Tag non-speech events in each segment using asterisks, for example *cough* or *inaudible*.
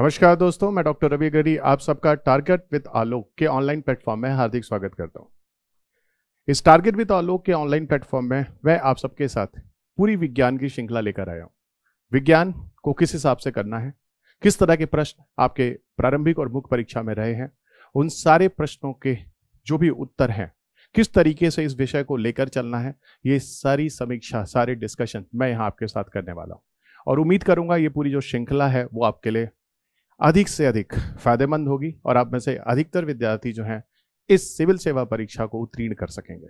नमस्कार दोस्तों मैं डॉक्टर रवि गरी आप सबका टारगेट विद आलोक के ऑनलाइन प्लेटफॉर्म में हार्दिक स्वागत करता हूं इस टारगेट विद आलोक के ऑनलाइन प्लेटफॉर्म में मैं आप सबके साथ पूरी विज्ञान की श्रृंखला लेकर आया हूं विज्ञान को किस हिसाब से करना है किस तरह के प्रश्न आपके प्रारंभिक और मुख्य परीक्षा में रहे हैं उन सारे प्रश्नों के जो भी उत्तर हैं किस तरीके से इस विषय को लेकर चलना है ये सारी समीक्षा सारे डिस्कशन मैं यहाँ आपके साथ करने वाला हूँ और उम्मीद करूंगा ये पूरी जो श्रृंखला है वो आपके लिए अधिक से अधिक फायदेमंद होगी और आप में से अधिकतर विद्यार्थी जो हैं इस सिविल सेवा परीक्षा को उत्तीर्ण कर सकेंगे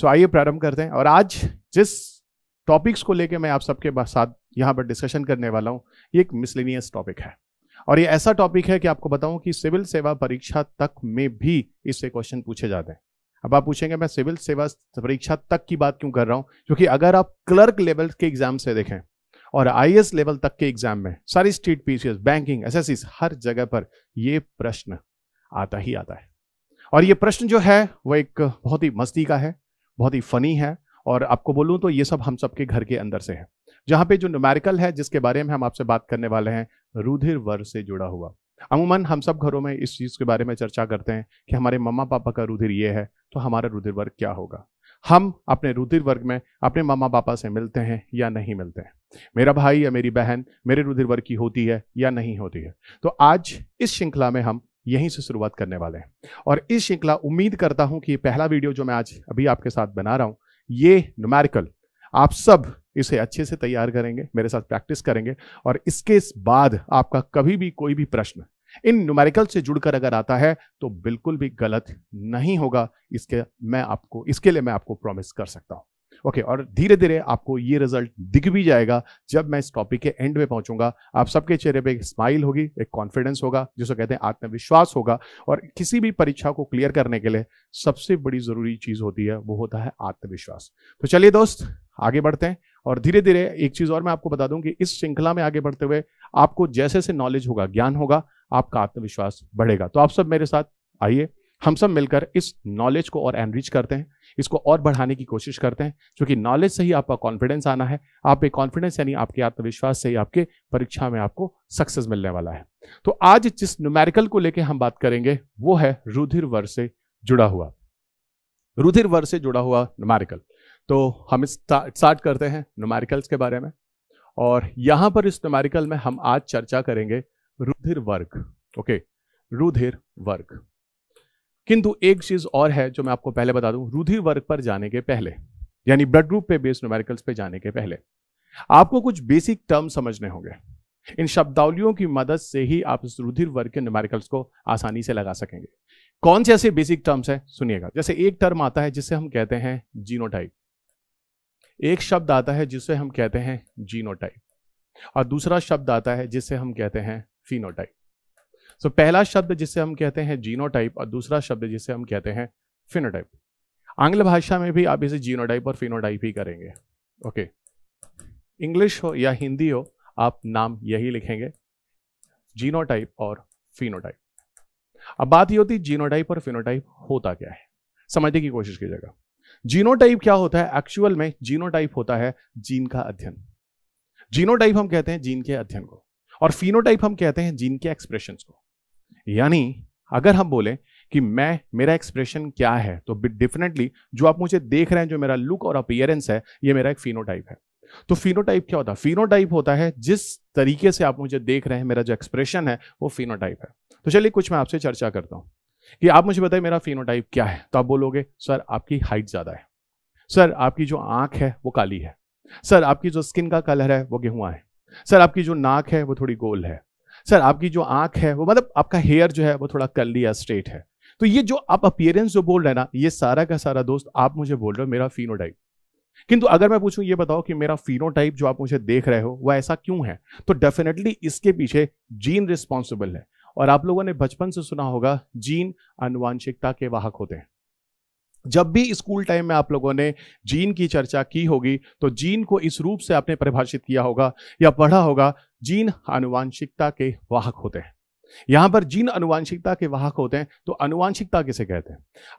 सो आइए प्रारंभ करते हैं और आज जिस टॉपिक्स को लेकर मैं आप सबके साथ यहाँ पर डिस्कशन करने वाला हूँ ये एक मिसलिनियस टॉपिक है और ये ऐसा टॉपिक है कि आपको बताऊं कि सिविल सेवा परीक्षा तक में भी इससे क्वेश्चन पूछे जाते हैं अब आप पूछेंगे मैं सिविल सेवा परीक्षा तक की बात क्यों कर रहा हूं क्योंकि अगर आप क्लर्क लेवल के एग्जाम से देखें और आई लेवल तक के एग्जाम में सारी स्टेट पीसीएस बैंकिंग एस हर जगह पर ये प्रश्न आता ही आता है और ये प्रश्न जो है वो एक बहुत ही मस्ती का है बहुत ही फनी है और आपको बोलूं तो ये सब हम सबके घर के अंदर से है जहाँ पे जो न्यूमेरिकल है जिसके बारे में हम आपसे बात करने वाले हैं रुधिर वर्ग से जुड़ा हुआ अमूमन हम सब घरों में इस चीज़ के बारे में चर्चा करते हैं कि हमारे मम्मा पापा का रुधिर ये है तो हमारा रुधिर वर्ग क्या होगा हम अपने रुधिर वर्ग में अपने मामा पापा से मिलते हैं या नहीं मिलते हैं मेरा भाई या मेरी बहन मेरे रुधिर वर्ग की होती है या नहीं होती है तो आज इस श्रृंखला में हम यहीं से शुरुआत करने वाले हैं और इस श्रृंखला उम्मीद करता हूं कि पहला वीडियो जो मैं आज अभी आपके साथ बना रहा हूं ये नुमेरिकल आप सब इसे अच्छे से तैयार करेंगे मेरे साथ प्रैक्टिस करेंगे और इसके इस बाद आपका कभी भी कोई भी प्रश्न इन न्यूमेरिकल से जुड़कर अगर आता है तो बिल्कुल भी गलत नहीं होगा इसके मैं आपको इसके लिए मैं आपको प्रॉमिस कर सकता हूं ओके और धीरे धीरे आपको ये रिजल्ट दिख भी जाएगा जब मैं इस टॉपिक के एंड में पहुंचूंगा आप सबके चेहरे पे एक स्माइल होगी एक कॉन्फिडेंस होगा जिसको कहते हैं आत्मविश्वास होगा और किसी भी परीक्षा को क्लियर करने के लिए सबसे बड़ी ज़रूरी चीज़ होती है वो होता है आत्मविश्वास तो चलिए दोस्त आगे बढ़ते हैं और धीरे धीरे एक चीज़ और मैं आपको बता दूं कि इस श्रृंखला में आगे बढ़ते हुए आपको जैसे से नॉलेज होगा ज्ञान होगा आपका आत्मविश्वास बढ़ेगा तो आप सब मेरे साथ आइए हम सब मिलकर इस नॉलेज को और एनरिच करते हैं इसको और बढ़ाने की कोशिश करते हैं क्योंकि नॉलेज से ही आपका कॉन्फिडेंस आना है आप एक कॉन्फिडेंस यानी आपके आत्मविश्वास से ही आपके परीक्षा में आपको सक्सेस मिलने वाला है तो आज जिस न्यूमेरिकल को लेकर हम बात करेंगे वो है रुधिर वर से जुड़ा हुआ रुधिर वर से जुड़ा हुआ न्यूमेरिकल तो हम स्टार्ट करते हैं न्यूमेरिकल्स के बारे में और यहां पर इस न्यूमेरिकल में हम आज चर्चा करेंगे रुधिर वर्ग ओके रुधिर वर्ग किंतु एक चीज और है जो मैं आपको पहले बता दूं रुधिर वर्ग पर जाने के पहले यानी ब्लड ग्रुप पे बेस्ड न्यूमेरिकल्स पे जाने के पहले आपको कुछ बेसिक टर्म समझने होंगे इन शब्दावलियों की मदद से ही आप इस रुधिर वर्ग के न्यूमेरिकल्स को आसानी से लगा सकेंगे कौन से ऐसे बेसिक टर्म्स हैं सुनिएगा जैसे एक टर्म आता है जिसे हम कहते हैं जीनोटाइप एक शब्द आता है जिसे हम कहते हैं जीनोटाइप और दूसरा शब्द आता है जिसे हम कहते हैं फिनोटाइप सो so, पहला शब्द जिसे हम कहते हैं जीनोटाइप और दूसरा शब्द जिसे हम कहते हैं फिनोटाइप आंग्ल भाषा में भी आप इसे जीनोटाइप और फिनोटाइप ही करेंगे ओके okay. इंग्लिश हो या हिंदी हो आप नाम यही लिखेंगे जीनोटाइप और फिनोटाइप अब बात ये होती है जीनोटाइप और फिनोटाइप होता क्या है समझने की कोशिश कीजिएगा जीनोटाइप क्या होता है एक्चुअल में जीनोटाइप होता है जीन का अध्ययन जीनोटाइप हम कहते हैं जीन के अध्ययन को और फिनोटाइप हम कहते हैं जीन के एक्सप्रेशन को यानी अगर हम बोले कि मैं मेरा एक्सप्रेशन क्या है तो डेफिनेटली जो आप मुझे देख रहे हैं जो मेरा लुक और अपियरेंस है ये मेरा एक फिनोटाइप है तो फिनोटाइप क्या होता है फिनोटाइप होता है जिस तरीके से आप मुझे देख रहे हैं मेरा जो एक्सप्रेशन है वो फिनोटाइप है तो चलिए कुछ मैं आपसे चर्चा करता हूं कि आप मुझे बताइए मेरा फिनोटाइप क्या है तो आप बोलोगे सर आपकी हाइट ज़्यादा है सर आपकी जो आंख है वो काली है सर आपकी जो स्किन का कलर है वो गेहूं है सर आपकी जो नाक है वो थोड़ी गोल है सर आपकी जो आंख है वो मतलब आपका हेयर जो है वो थोड़ा कर लिया स्ट्रेट है तो ये जो आप अपियरेंस जो बोल रहे हैं ना ये सारा का सारा दोस्त आप मुझे बोल रहे हो मेरा फिनोटाइप किंतु अगर मैं पूछूं ये बताओ कि मेरा फिनोटाइप जो आप मुझे देख रहे हो वह ऐसा क्यों है तो डेफिनेटली इसके पीछे जीन रिस्पॉन्सिबल है और आप लोगों ने बचपन से सुना होगा जीन अनुवांशिकता के वाहक होते हैं जब भी स्कूल टाइम में आप लोगों ने जीन की चर्चा की होगी तो जीन को इस रूप से आपने परिभाषित किया होगा या पढ़ा होगा जीन आनुवांशिकता के वाहक होते हैं यहां पर जीन अनुवांशिकता के वाहक होते हैं तो अनुवांशिकता किसे कहते हैं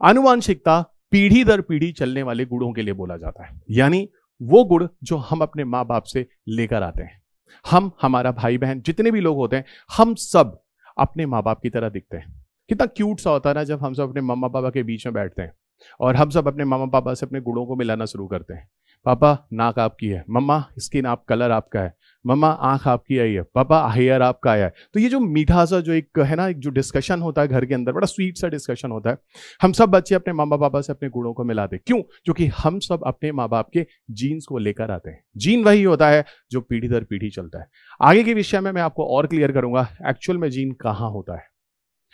अनुवांशिकता पीढ़ी दर पीढ़ी चलने वाले गुड़ों के लिए बोला जाता है यानी वो गुड़ जो हम अपने माँ बाप से लेकर आते हैं हम हमारा भाई बहन जितने भी लोग होते हैं हम सब अपने माँ बाप की तरह दिखते हैं कितना क्यूट सा होता है ना जब हम सब अपने मम्मा पापा के बीच में बैठते हैं और हम सब अपने मामा पापा से अपने गुड़ों को मिलाना शुरू करते हैं पापा नाक आपकी है मम्मा स्किन आप कलर आपका है मम्मा आंख आपकी आई है पापा हेयर आपका आया है तो ये जो मीठा सा जो एक है ना एक जो डिस्कशन होता है घर के अंदर बड़ा स्वीट सा डिस्कशन होता है हम सब बच्चे अपने मामा पापा से अपने गुणों को मिलाते क्यों क्योंकि हम सब अपने माँ बाप के जीन्स को लेकर आते हैं जीन वही होता है जो पीढ़ी दर पीढ़ी चलता है आगे के विषय में मैं आपको और क्लियर करूंगा एक्चुअल में जीन कहाँ होता है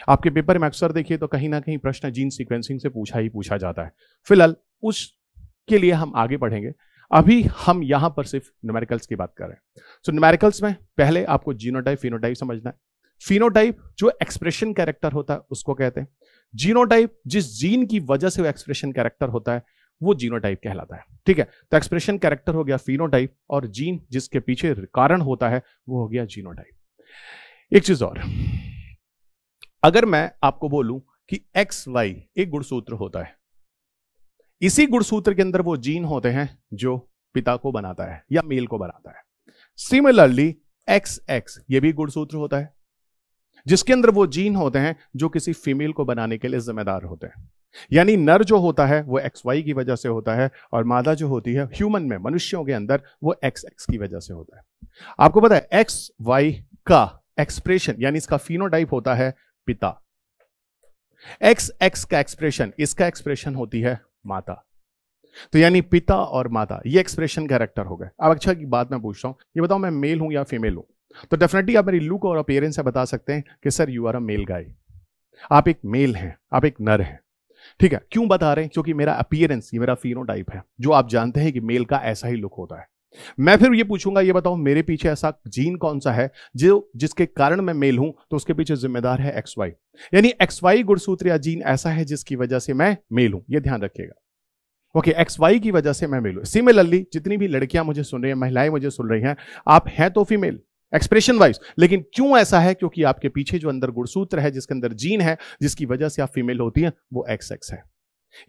आपके पेपर में अक्सर देखिए तो कहीं ना कहीं प्रश्न जीन सीक्वेंसिंग से पूछा ही पूछा जाता है फिलहाल उसके लिए हम आगे पढ़ेंगे अभी हम यहां पर सिर्फ न्यूमेरिकल्स की बात कर रहे हैं सो so, न्यूमेरिकल्स में पहले आपको जीनोटाइप फिनोटाइप समझना है फिनोटाइप जो एक्सप्रेशन कैरेक्टर होता है उसको कहते हैं जीनोटाइप जिस जीन की वजह से वो एक्सप्रेशन कैरेक्टर होता है वो जीनोटाइप कहलाता है ठीक है तो एक्सप्रेशन कैरेक्टर हो गया फिनोटाइप और जीन जिसके पीछे कारण होता है वो हो गया जीनोटाइप एक चीज और अगर मैं आपको बोलूं कि एक्स वाई एक गुणसूत्र होता है इसी गुणसूत्र के अंदर वो जीन होते हैं जो पिता को बनाता है या मेल को बनाता है सिमिलरली एक्स एक्स ये भी गुणसूत्र होता है जिसके अंदर वो जीन होते हैं जो किसी फीमेल को बनाने के लिए जिम्मेदार होते हैं यानी नर जो होता है वो एक्स वाई की वजह से होता है और मादा जो होती है ह्यूमन में मनुष्यों के अंदर वो एक्स एक्स की वजह से होता है आपको पता है एक्स वाई का एक्सप्रेशन यानी इसका फिनोटाइप होता है पिता एक्स एक्स का एक्सप्रेशन इसका एक्सप्रेशन होती है माता तो यानी पिता और माता ये एक्सप्रेशन कैरेक्टर हो गए अब अच्छा की बात मैं पूछ रहा ये बताओ मैं मेल हूं या फीमेल हूं तो डेफिनेटली आप मेरी लुक और अपियरेंस से बता सकते हैं कि sir you are a male guy आप एक मेल हैं आप एक नर हैं ठीक है क्यों बता रहे हैं क्योंकि मेरा अपियरेंस ये मेरा फीनो टाइप है जो आप जानते हैं कि मेल का ऐसा ही लुक होता है मैं फिर ये पूछूंगा ये बताओ मेरे पीछे ऐसा जीन कौन सा है जो जिसके कारण मैं मेल हूं तो उसके पीछे जिम्मेदार है एक्स वाई यानी एक्स वाई गुड़सूत्र या जीन ऐसा है जिसकी वजह से मैं मेल हूं ये ध्यान रखिएगा ओके एक्स वाई की वजह से मैं मेल हूं सिमिलरली जितनी भी लड़कियां मुझे सुन रही हैं महिलाएं मुझे सुन रही हैं आप हैं तो फीमेल एक्सप्रेशन वाइज लेकिन क्यों ऐसा है क्योंकि आपके पीछे जो अंदर गुड़सूत्र है जिसके अंदर जीन है जिसकी वजह से आप फीमेल होती हैं वो एक्स एक्स है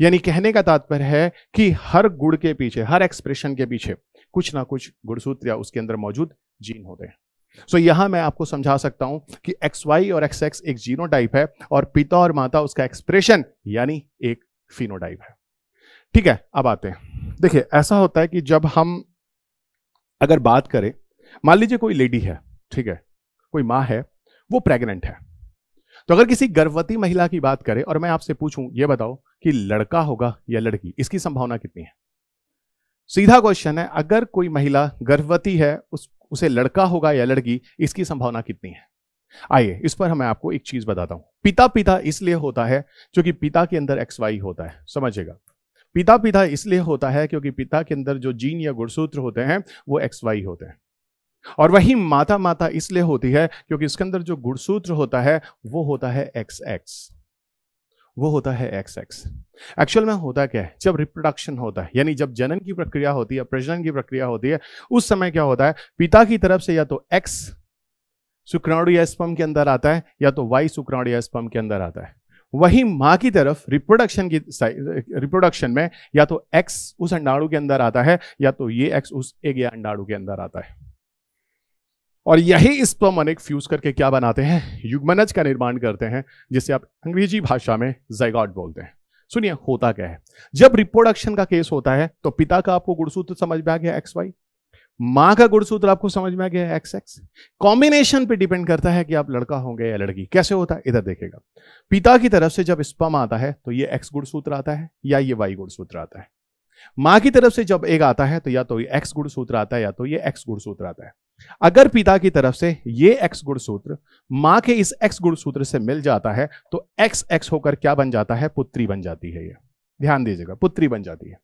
यानी कहने का तात्पर्य है कि हर गुड़ के पीछे हर एक्सप्रेशन के पीछे कुछ ना कुछ गुणसूत्र या उसके अंदर मौजूद जीन होते हैं सो so, यहां मैं आपको समझा सकता हूं कि एक्स वाई और एक्स एक्स एक जीनो टाइप है और पिता और माता उसका एक्सप्रेशन यानी एक फिनोटाइप है ठीक है अब आते हैं देखिए ऐसा होता है कि जब हम अगर बात करें मान लीजिए कोई लेडी है ठीक है कोई माँ है वो प्रेग्नेंट है तो अगर किसी गर्भवती महिला की बात करें और मैं आपसे पूछूं ये बताओ कि लड़का होगा या लड़की इसकी संभावना कितनी है सीधा क्वेश्चन है अगर कोई महिला गर्भवती है उस उसे लड़का होगा या लड़की इसकी संभावना कितनी है आइए इस पर मैं आपको एक चीज बताता हूं पिता पिता इसलिए होता है क्योंकि पिता के अंदर एक्स वाई होता है समझेगा पिता पिता इसलिए होता है क्योंकि पिता के अंदर जो जीन या गुणसूत्र होते हैं वो एक्स वाई होते हैं और वही माता माता इसलिए होती है क्योंकि इसके अंदर जो गुणसूत्र होता है वो होता है एक्स एक्स वो होता है एक्स एक्स एक्चुअल में होता क्या है जब रिप्रोडक्शन होता है यानी जब जनन की प्रक्रिया होती है प्रजनन की प्रक्रिया होती है उस समय क्या होता है पिता की तरफ से या तो एक्स सुक्राणु या स्पम के अंदर आता है या तो वाई सुक्राणु या स्पम के अंदर आता है वही माँ की तरफ रिप्रोडक्शन की रिप्रोडक्शन में या तो एक्स उस अंडाणु के अंदर आता है या तो ये एक्स उस एक या अंडाणु के अंदर आता है और यही स्पर्मनिक फ्यूज करके क्या बनाते हैं युग्मनज का निर्माण करते हैं जिसे आप अंग्रेजी भाषा में जयगॉड बोलते हैं सुनिए होता क्या है जब रिप्रोडक्शन का केस होता है तो पिता का आपको गुणसूत्र समझ में आ गया एक्स वाई माँ का गुणसूत्र आपको समझ में आ गया एक्स एक्स कॉम्बिनेशन पे डिपेंड करता है कि आप लड़का होंगे या लड़की कैसे होता है इधर देखेगा पिता की तरफ से जब स्पम आता है तो ये एक्स गुणसूत्र आता है या ये वाई गुणसूत्र आता है माँ की तरफ से जब एक आता है तो या तो ये एक्स गुणसूत्र आता है या तो ये एक्स गुणसूत्र आता है अगर पिता की तरफ से ये एक्स गुण सूत्र मां के इस एक्स गुण सूत्र से मिल जाता है तो एक्स एक्स होकर क्या बन जाता है पुत्री बन जाती है ये ध्यान दीजिएगा पुत्री बन जाती है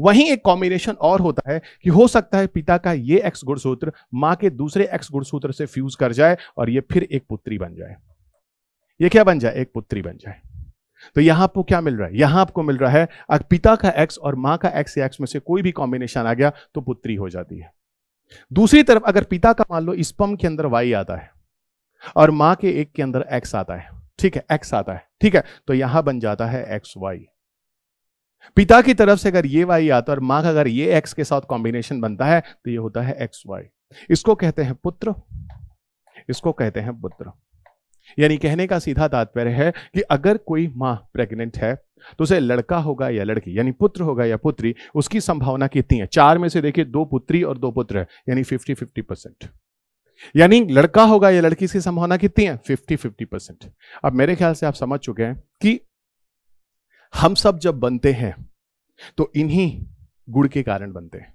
वहीं एक कॉम्बिनेशन और होता है कि हो सकता है पिता का ये एक्स गुणसूत्र मां के दूसरे एक्स गुणसूत्र से फ्यूज कर जाए और ये फिर एक पुत्री बन जाए ये क्या बन जाए एक पुत्री बन जाए तो यहां आपको क्या मिल रहा है यहां आपको मिल रहा है पिता का एक्स और मां का एक्स या एक्स में से कोई भी कॉम्बिनेशन आ गया तो पुत्री हो जाती है दूसरी तरफ अगर पिता का मान लो स्पम के अंदर वाई आता है और मां के एक के अंदर एक्स आता है ठीक है एक्स आता है ठीक है तो यहां बन जाता है एक्स वाई पिता की तरफ से अगर ये वाई आता है और मां का अगर ये एक्स के साथ कॉम्बिनेशन बनता है तो ये होता है एक्स वाई इसको कहते हैं पुत्र इसको कहते हैं पुत्र यानी कहने का सीधा तात्पर्य है कि अगर कोई माँ प्रेग्नेंट है तो उसे लड़का होगा या लड़की यानी पुत्र होगा या पुत्री उसकी संभावना कितनी है चार में से देखिए दो पुत्री और दो पुत्र है यानी फिफ्टी फिफ्टी परसेंट यानी लड़का होगा या लड़की की संभावना कितनी है फिफ्टी फिफ्टी परसेंट अब मेरे ख्याल से आप समझ चुके हैं कि हम सब जब बनते हैं तो इन्हीं गुड़ के कारण बनते हैं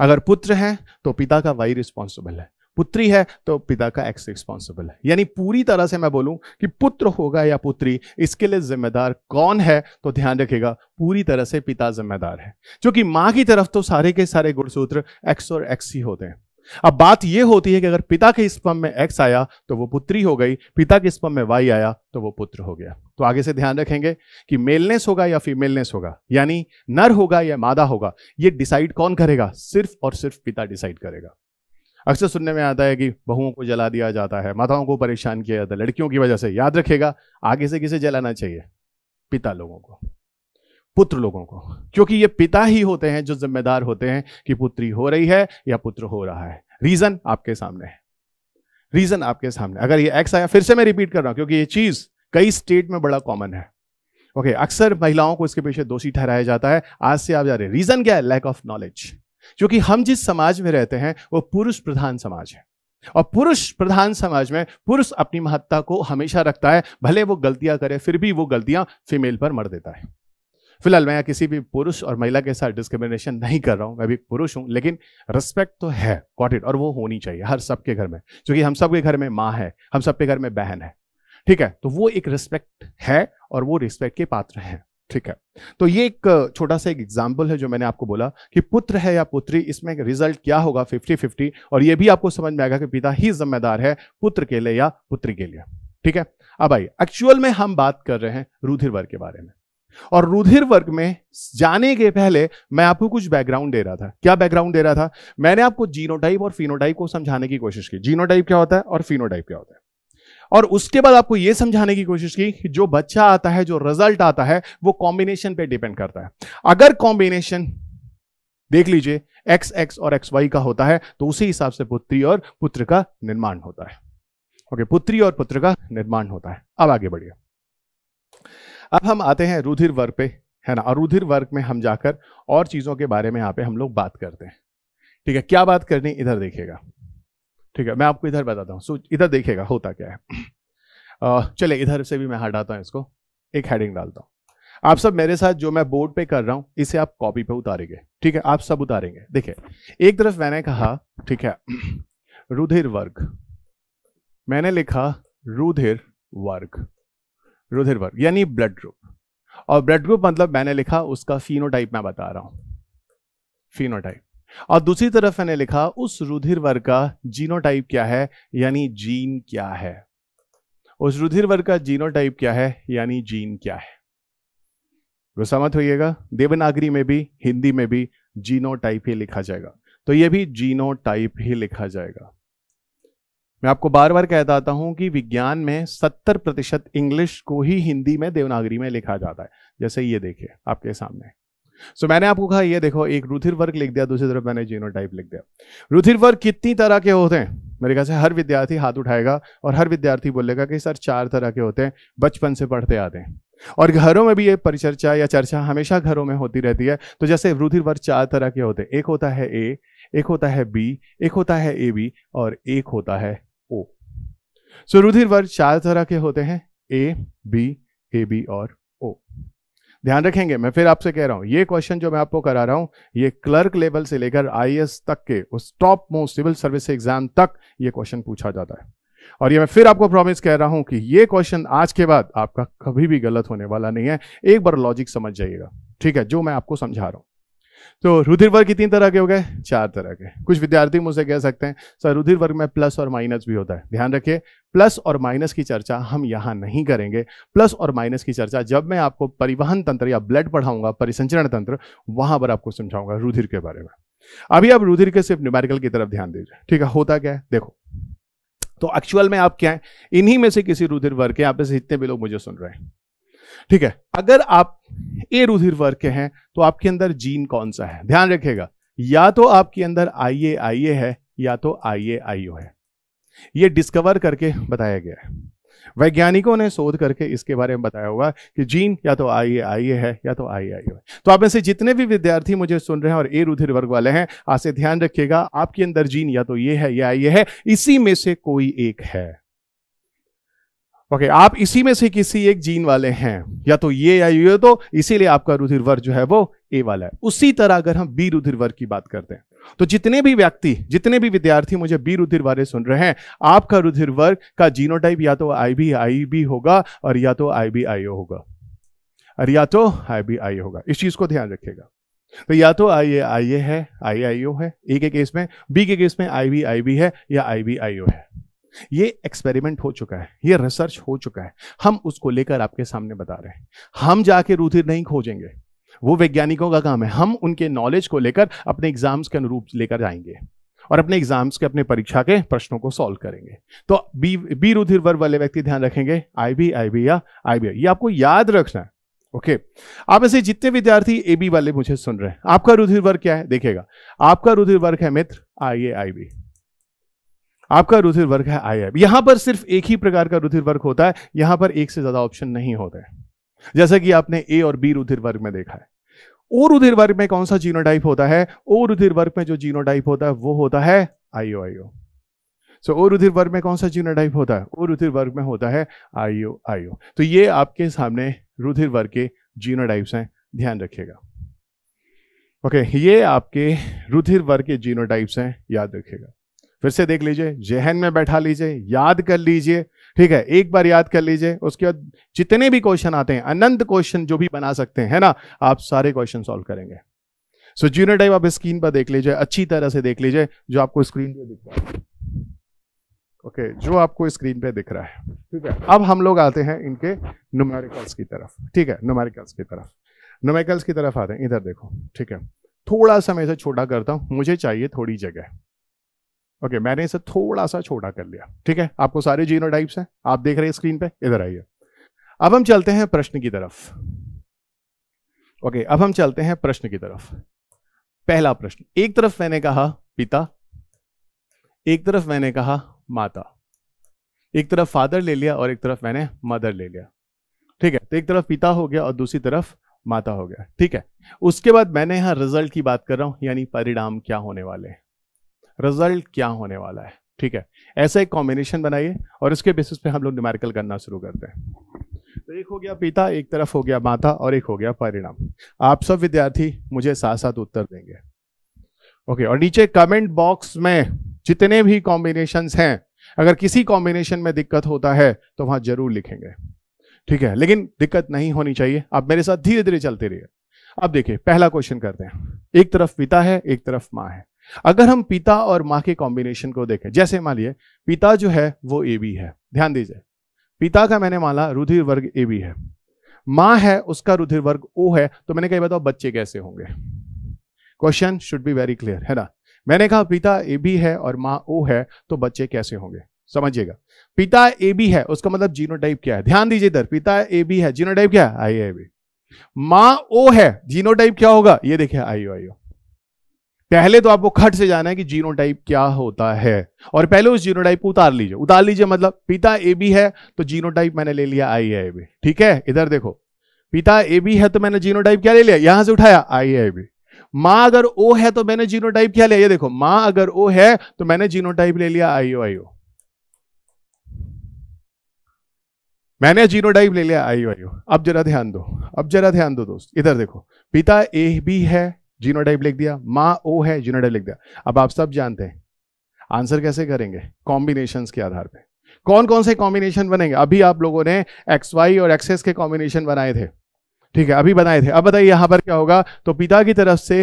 अगर पुत्र हैं तो पिता का वाई रिस्पॉन्सिबल है पुत्री है तो पिता का एक्स रिस्पॉन्सिबल है यानी पूरी तरह से मैं बोलूं कि पुत्र होगा या पुत्री इसके लिए जिम्मेदार कौन है तो ध्यान रखेगा पूरी तरह से पिता जिम्मेदार है क्योंकि माँ की तरफ तो सारे के सारे गुणसूत्र एक्स और एक्स ही होते हैं अब बात यह होती है कि अगर पिता के स्पम में एक्स आया तो वो पुत्री हो गई पिता के स्पम में वाई आया तो वो पुत्र हो गया तो आगे से ध्यान रखेंगे कि मेलनेस होगा या फीमेलनेस होगा यानी नर होगा या मादा होगा ये डिसाइड कौन करेगा सिर्फ और सिर्फ पिता डिसाइड करेगा अक्सर सुनने में आता है कि बहुओं को जला दिया जाता है माताओं को परेशान किया जाता है लड़कियों की वजह से याद रखेगा आगे से किसे जलाना चाहिए पिता लोगों को पुत्र लोगों को क्योंकि ये पिता ही होते हैं जो जिम्मेदार होते हैं कि पुत्री हो रही है या पुत्र हो रहा है रीजन आपके सामने है रीजन आपके सामने अगर ये एक्स आया फिर से मैं रिपीट कर रहा हूं क्योंकि ये चीज कई स्टेट में बड़ा कॉमन है ओके अक्सर महिलाओं को इसके पीछे दोषी ठहराया जाता है आज से आप जा रहे रीजन क्या है लैक ऑफ नॉलेज क्योंकि हम जिस समाज में रहते हैं वो पुरुष प्रधान समाज है और पुरुष प्रधान समाज में पुरुष अपनी महत्ता को हमेशा रखता है भले वो गलतियां करे फिर भी वो गलतियां फीमेल पर मर देता है फिलहाल मैं किसी भी पुरुष और महिला के साथ डिस्क्रिमिनेशन नहीं कर रहा हूं मैं भी पुरुष हूं लेकिन रिस्पेक्ट तो है गॉट इट और वो होनी चाहिए हर सबके घर में क्योंकि हम सबके घर में माँ है हम सबके घर में बहन है ठीक है तो वो एक रिस्पेक्ट है और वो रिस्पेक्ट के पात्र हैं ठीक है तो ये एक छोटा सा एक एग्जाम्पल है जो मैंने आपको बोला कि पुत्र है या पुत्री इसमें रिजल्ट क्या होगा फिफ्टी फिफ्टी और ये भी आपको समझ में आएगा कि पिता ही जिम्मेदार है पुत्र के लिए या पुत्री के लिए ठीक है अब आइए एक्चुअल में हम बात कर रहे हैं रुधिर वर्ग के बारे में और रुधिर वर्ग में जाने के पहले मैं आपको कुछ बैकग्राउंड दे रहा था क्या बैकग्राउंड दे रहा था मैंने आपको जीनोटाइप और फिनोटाइप को समझाने की कोशिश की जीनोटाइप क्या होता है और फिनोटाइप क्या होता है और उसके बाद आपको यह समझाने की कोशिश की कि जो बच्चा आता है जो रिजल्ट आता है वो कॉम्बिनेशन पे डिपेंड करता है अगर कॉम्बिनेशन देख लीजिए एक्स एक्स और एक्स वाई का होता है तो उसी हिसाब से पुत्री और पुत्र का निर्माण होता है ओके पुत्री और पुत्र का निर्माण होता है अब आगे बढ़िए अब हम आते हैं रुधिर वर्ग पे है ना और रुधिर वर्ग में हम जाकर और चीजों के बारे में यहां पे हम लोग बात करते हैं ठीक है क्या बात करनी इधर देखिएगा ठीक है मैं आपको इधर बताता हूँ सो इधर देखिएगा होता क्या है चले इधर से भी मैं हटाता हूँ इसको एक हेडिंग डालता हूँ आप सब मेरे साथ जो मैं बोर्ड पे कर रहा हूँ इसे आप कॉपी पे उतारेंगे ठीक है आप सब उतारेंगे देखिए एक तरफ मैंने कहा ठीक है रुधिर वर्ग मैंने लिखा रुधिर वर्ग रुधिर वर्ग यानी ब्लड ग्रुप और ब्लड ग्रुप मतलब मैंने लिखा उसका फिनोटाइप मैं बता रहा हूँ फिनोटाइप और दूसरी तरफ मैंने लिखा उस रुधिर वर्ग का जीनोटाइप क्या है यानी जीन क्या है उस रुधिर वर्ग का जीनोटाइप क्या है यानी जीन क्या है गुस्सा होइएगा देवनागरी में भी हिंदी में भी जीनोटाइप ही लिखा जाएगा तो यह भी जीनोटाइप ही लिखा जाएगा मैं आपको बार बार कहता आता हूं कि विज्ञान में 70 प्रतिशत इंग्लिश को ही हिंदी में देवनागरी में लिखा जाता है जैसे ये देखिए आपके सामने सो so, मैंने आपको कहा ये देखो एक रुधिर वर्ग लिख दिया दूसरी तरफ मैंने जीनोटाइप लिख दिया रुधिर वर्ग कितनी तरह के होते हैं मेरे ख्याल से हर विद्यार्थी हाथ उठाएगा और हर विद्यार्थी बोलेगा कि सर चार तरह के होते हैं बचपन से पढ़ते आते हैं और घरों में भी ये परिचर्चा या चर्चा हमेशा घरों में होती रहती है तो जैसे रुधिर वर्ग चार तरह के होते हैं एक होता है ए एक होता है बी एक होता है ए बी और एक होता है ओ सो रुधिर वर्ग चार तरह के होते हैं ए बी ए बी और ओ ध्यान रखेंगे मैं फिर आपसे कह रहा हूं ये क्वेश्चन जो मैं आपको करा रहा हूं ये क्लर्क लेवल से लेकर आई तक के उस top most civil service exam तक ये क्वेश्चन पूछा जाता है और ये मैं फिर आपको प्रॉमिस कह रहा हूं कि ये क्वेश्चन आज के बाद आपका कभी भी गलत होने वाला नहीं है एक बार लॉजिक समझ जाइएगा ठीक है जो मैं आपको समझा रहा हूं तो रुधिर वर्ग कितनी तरह के हो गए चार तरह के कुछ विद्यार्थी मुझसे कह सकते हैं सर रुधिर वर्ग में प्लस और माइनस भी होता है ध्यान रखिए प्लस और माइनस की चर्चा हम यहाँ नहीं करेंगे प्लस और माइनस की चर्चा जब मैं आपको परिवहन तंत्र या ब्लड पढ़ाऊंगा परिसंचरण तंत्र वहां पर आपको समझाऊंगा रुधिर के बारे में अभी आप रुधिर के सिर्फ न्यूमेरिकल की तरफ ध्यान दीजिए ठीक है होता क्या है देखो तो एक्चुअल में आप क्या है इन्हीं में से किसी रुधिर वर्ग के आप में से जितने भी लोग मुझे सुन रहे हैं ठीक है अगर आप ए रुधिर वर्ग के हैं तो आपके अंदर जीन कौन सा है ध्यान रखेगा या तो आपके अंदर आई ए आई ए है या तो आई ए आई ओ है यह डिस्कवर करके बताया गया है वैज्ञानिकों ने शोध करके इसके बारे में बताया होगा कि जीन या तो आई ए आई ए है या तो आई आई ओ है तो आप में से जितने भी विद्यार्थी मुझे सुन रहे हैं और ए रुधिर वर्ग वाले हैं आपसे ध्यान रखिएगा आपके अंदर जीन या तो ये है या ये है इसी में से कोई एक है ओके आप इसी में से किसी एक जीन वाले हैं या तो ये या ये तो इसीलिए आपका रुधिर वर्ग जो है वो ए वाला है उसी तरह अगर हम बी रुधिर वर्ग की बात करते हैं तो जितने भी व्यक्ति जितने भी विद्यार्थी मुझे बी रुधिर वाले सुन रहे हैं आपका रुधिर वर्ग का जीनोटाइप या तो आई बी आई बी होगा और या तो आई बी आई ओ होगा और या तो आई बी आई होगा इस चीज को ध्यान रखिएगा तो या तो आई ए आई ए है आई आई ओ है ए के केस में बी के केस में आई बी आई बी है या आई बी आई ओ है ये एक्सपेरिमेंट हो चुका है ये रिसर्च हो चुका है हम उसको लेकर आपके सामने बता रहे हैं हम जाके रुधिर नहीं खोजेंगे वो वैज्ञानिकों का काम है हम उनके नॉलेज को लेकर अपने एग्जाम्स के अनुरूप लेकर जाएंगे और अपने एग्जाम्स के अपने परीक्षा के प्रश्नों को सॉल्व करेंगे तो बी बी रुधिर वर्ग वाले व्यक्ति ध्यान रखेंगे आई बी आई बी या आई बी ये आपको याद रखना है ओके okay. आप ऐसे जितने विद्यार्थी ए बी वाले मुझे सुन रहे हैं आपका रुधिर वर्ग क्या है देखेगा आपका रुधिर वर्ग है मित्र आई ए आई बी आपका रुधिर वर्ग है आई एफ यहां पर सिर्फ एक ही प्रकार का रुधिर वर्ग होता है यहां पर एक से ज्यादा ऑप्शन नहीं होते जैसा कि आपने ए और बी रुधिर वर्ग में देखा है ओ रुधिर वर्ग में कौन सा जीनोटाइप होता है ओ रुधिर वर्ग में जो जीनोटाइप होता है वो होता है आईओ आईओ सो ओ रुधिर वर्ग में कौन सा जीनोटाइप होता है ओ रुधिर वर्ग में होता है आईओ आईओ तो ये आपके सामने रुधिर वर्ग के जीनोटाइप्स हैं ध्यान रखिएगा ओके ये आपके रुधिर वर्ग के जीनोटाइप्स हैं याद रखिएगा फिर से देख लीजिए जहन में बैठा लीजिए याद कर लीजिए ठीक है एक बार याद कर लीजिए उसके बाद जितने भी क्वेश्चन आते हैं अनंत क्वेश्चन जो भी बना सकते हैं है ना आप सारे क्वेश्चन सॉल्व करेंगे सो टाइम आप स्क्रीन पर देख लीजिए अच्छी तरह से देख लीजिए जो आपको स्क्रीन पर दिख रहा है ओके जो आपको स्क्रीन पे दिख रहा है ठीक है अब हम लोग आते हैं इनके नुमेरिकल्स की तरफ ठीक है नुमेरिकल्स की तरफ नुमेरिकल्स की तरफ आते हैं इधर देखो ठीक है थोड़ा सा मैं इसे छोटा करता हूँ मुझे चाहिए थोड़ी जगह ओके okay, मैंने इसे थोड़ा सा छोटा कर लिया ठीक है आपको सारे जीनो हैं आप देख रहे हैं स्क्रीन पे इधर आइए अब हम चलते हैं प्रश्न की तरफ ओके okay, अब हम चलते हैं प्रश्न की तरफ पहला प्रश्न एक तरफ मैंने कहा पिता एक तरफ मैंने कहा माता एक तरफ फादर ले लिया और एक तरफ मैंने मदर ले लिया ठीक है तो एक तरफ पिता हो गया और दूसरी तरफ माता हो गया ठीक है उसके बाद मैंने यहां रिजल्ट की बात कर रहा हूं यानी परिणाम क्या होने वाले हैं रिजल्ट क्या होने वाला है ठीक है ऐसा एक कॉम्बिनेशन बनाइए और इसके बेसिस पे हम लोग न्यूमेरिकल करना शुरू करते हैं तो एक हो गया पिता एक तरफ हो गया माता और एक हो गया परिणाम आप सब विद्यार्थी मुझे साथ साथ उत्तर देंगे ओके और नीचे कमेंट बॉक्स में जितने भी कॉम्बिनेशन हैं अगर किसी कॉम्बिनेशन में दिक्कत होता है तो वहां जरूर लिखेंगे ठीक है लेकिन दिक्कत नहीं होनी चाहिए आप मेरे साथ धीरे धीरे चलते रहिए अब देखिए पहला क्वेश्चन करते हैं एक तरफ पिता है एक तरफ माँ है अगर हम पिता और माँ के कॉम्बिनेशन को देखें जैसे मान लिए पिता जो है वो ए बी है ध्यान दीजिए पिता का मैंने माना रुधिर वर्ग ए बी है माँ है उसका रुधिर वर्ग ओ है तो मैंने कहा बताओ बच्चे कैसे होंगे question should be very clear है ना मैंने कहा पिता ए बी है और माँ ओ है तो बच्चे कैसे होंगे समझिएगा पिता ए बी है उसका मतलब जीनोटाइप क्या है ध्यान दीजिए इधर पिता ए बी है जीनोटाइप क्या है आई ए बी माँ ओ है जीनोटाइप क्या होगा ये देखिए आईओ आईओ पहले तो आपको खट से जाना है कि जीरो क्या होता है और पहले उस जीनोटाइप को उतार लीजिए उतार लीजिए मतलब पिता ए बी है तो टाइप मैंने ले लिया आई ए बी ठीक है इधर देखो पिता ए बी है तो मैंने टाइप क्या ले लिया यहां से उठाया आई ए बी माँ अगर ओ है तो मैंने टाइप क्या लिया ये देखो माँ अगर ओ है तो मैंने टाइप ले लिया आईओ आईओ मैंने जीरो ले लिया आईओ आईओ अब जरा ध्यान दो अब जरा ध्यान दो दोस्त इधर देखो पिता ए भी है जीनोटाइप लिख दिया माँ ओ है जीनोटाइप लिख दिया अब आप सब जानते हैं आंसर कैसे करेंगे कॉम्बिनेशन के आधार पर कौन कौन से कॉम्बिनेशन बनेंगे अभी आप लोगों ने एक्स वाई और एक्सेस के कॉम्बिनेशन बनाए थे ठीक है अभी बनाए थे अब बताइए यहाँ पर क्या होगा तो पिता की तरफ से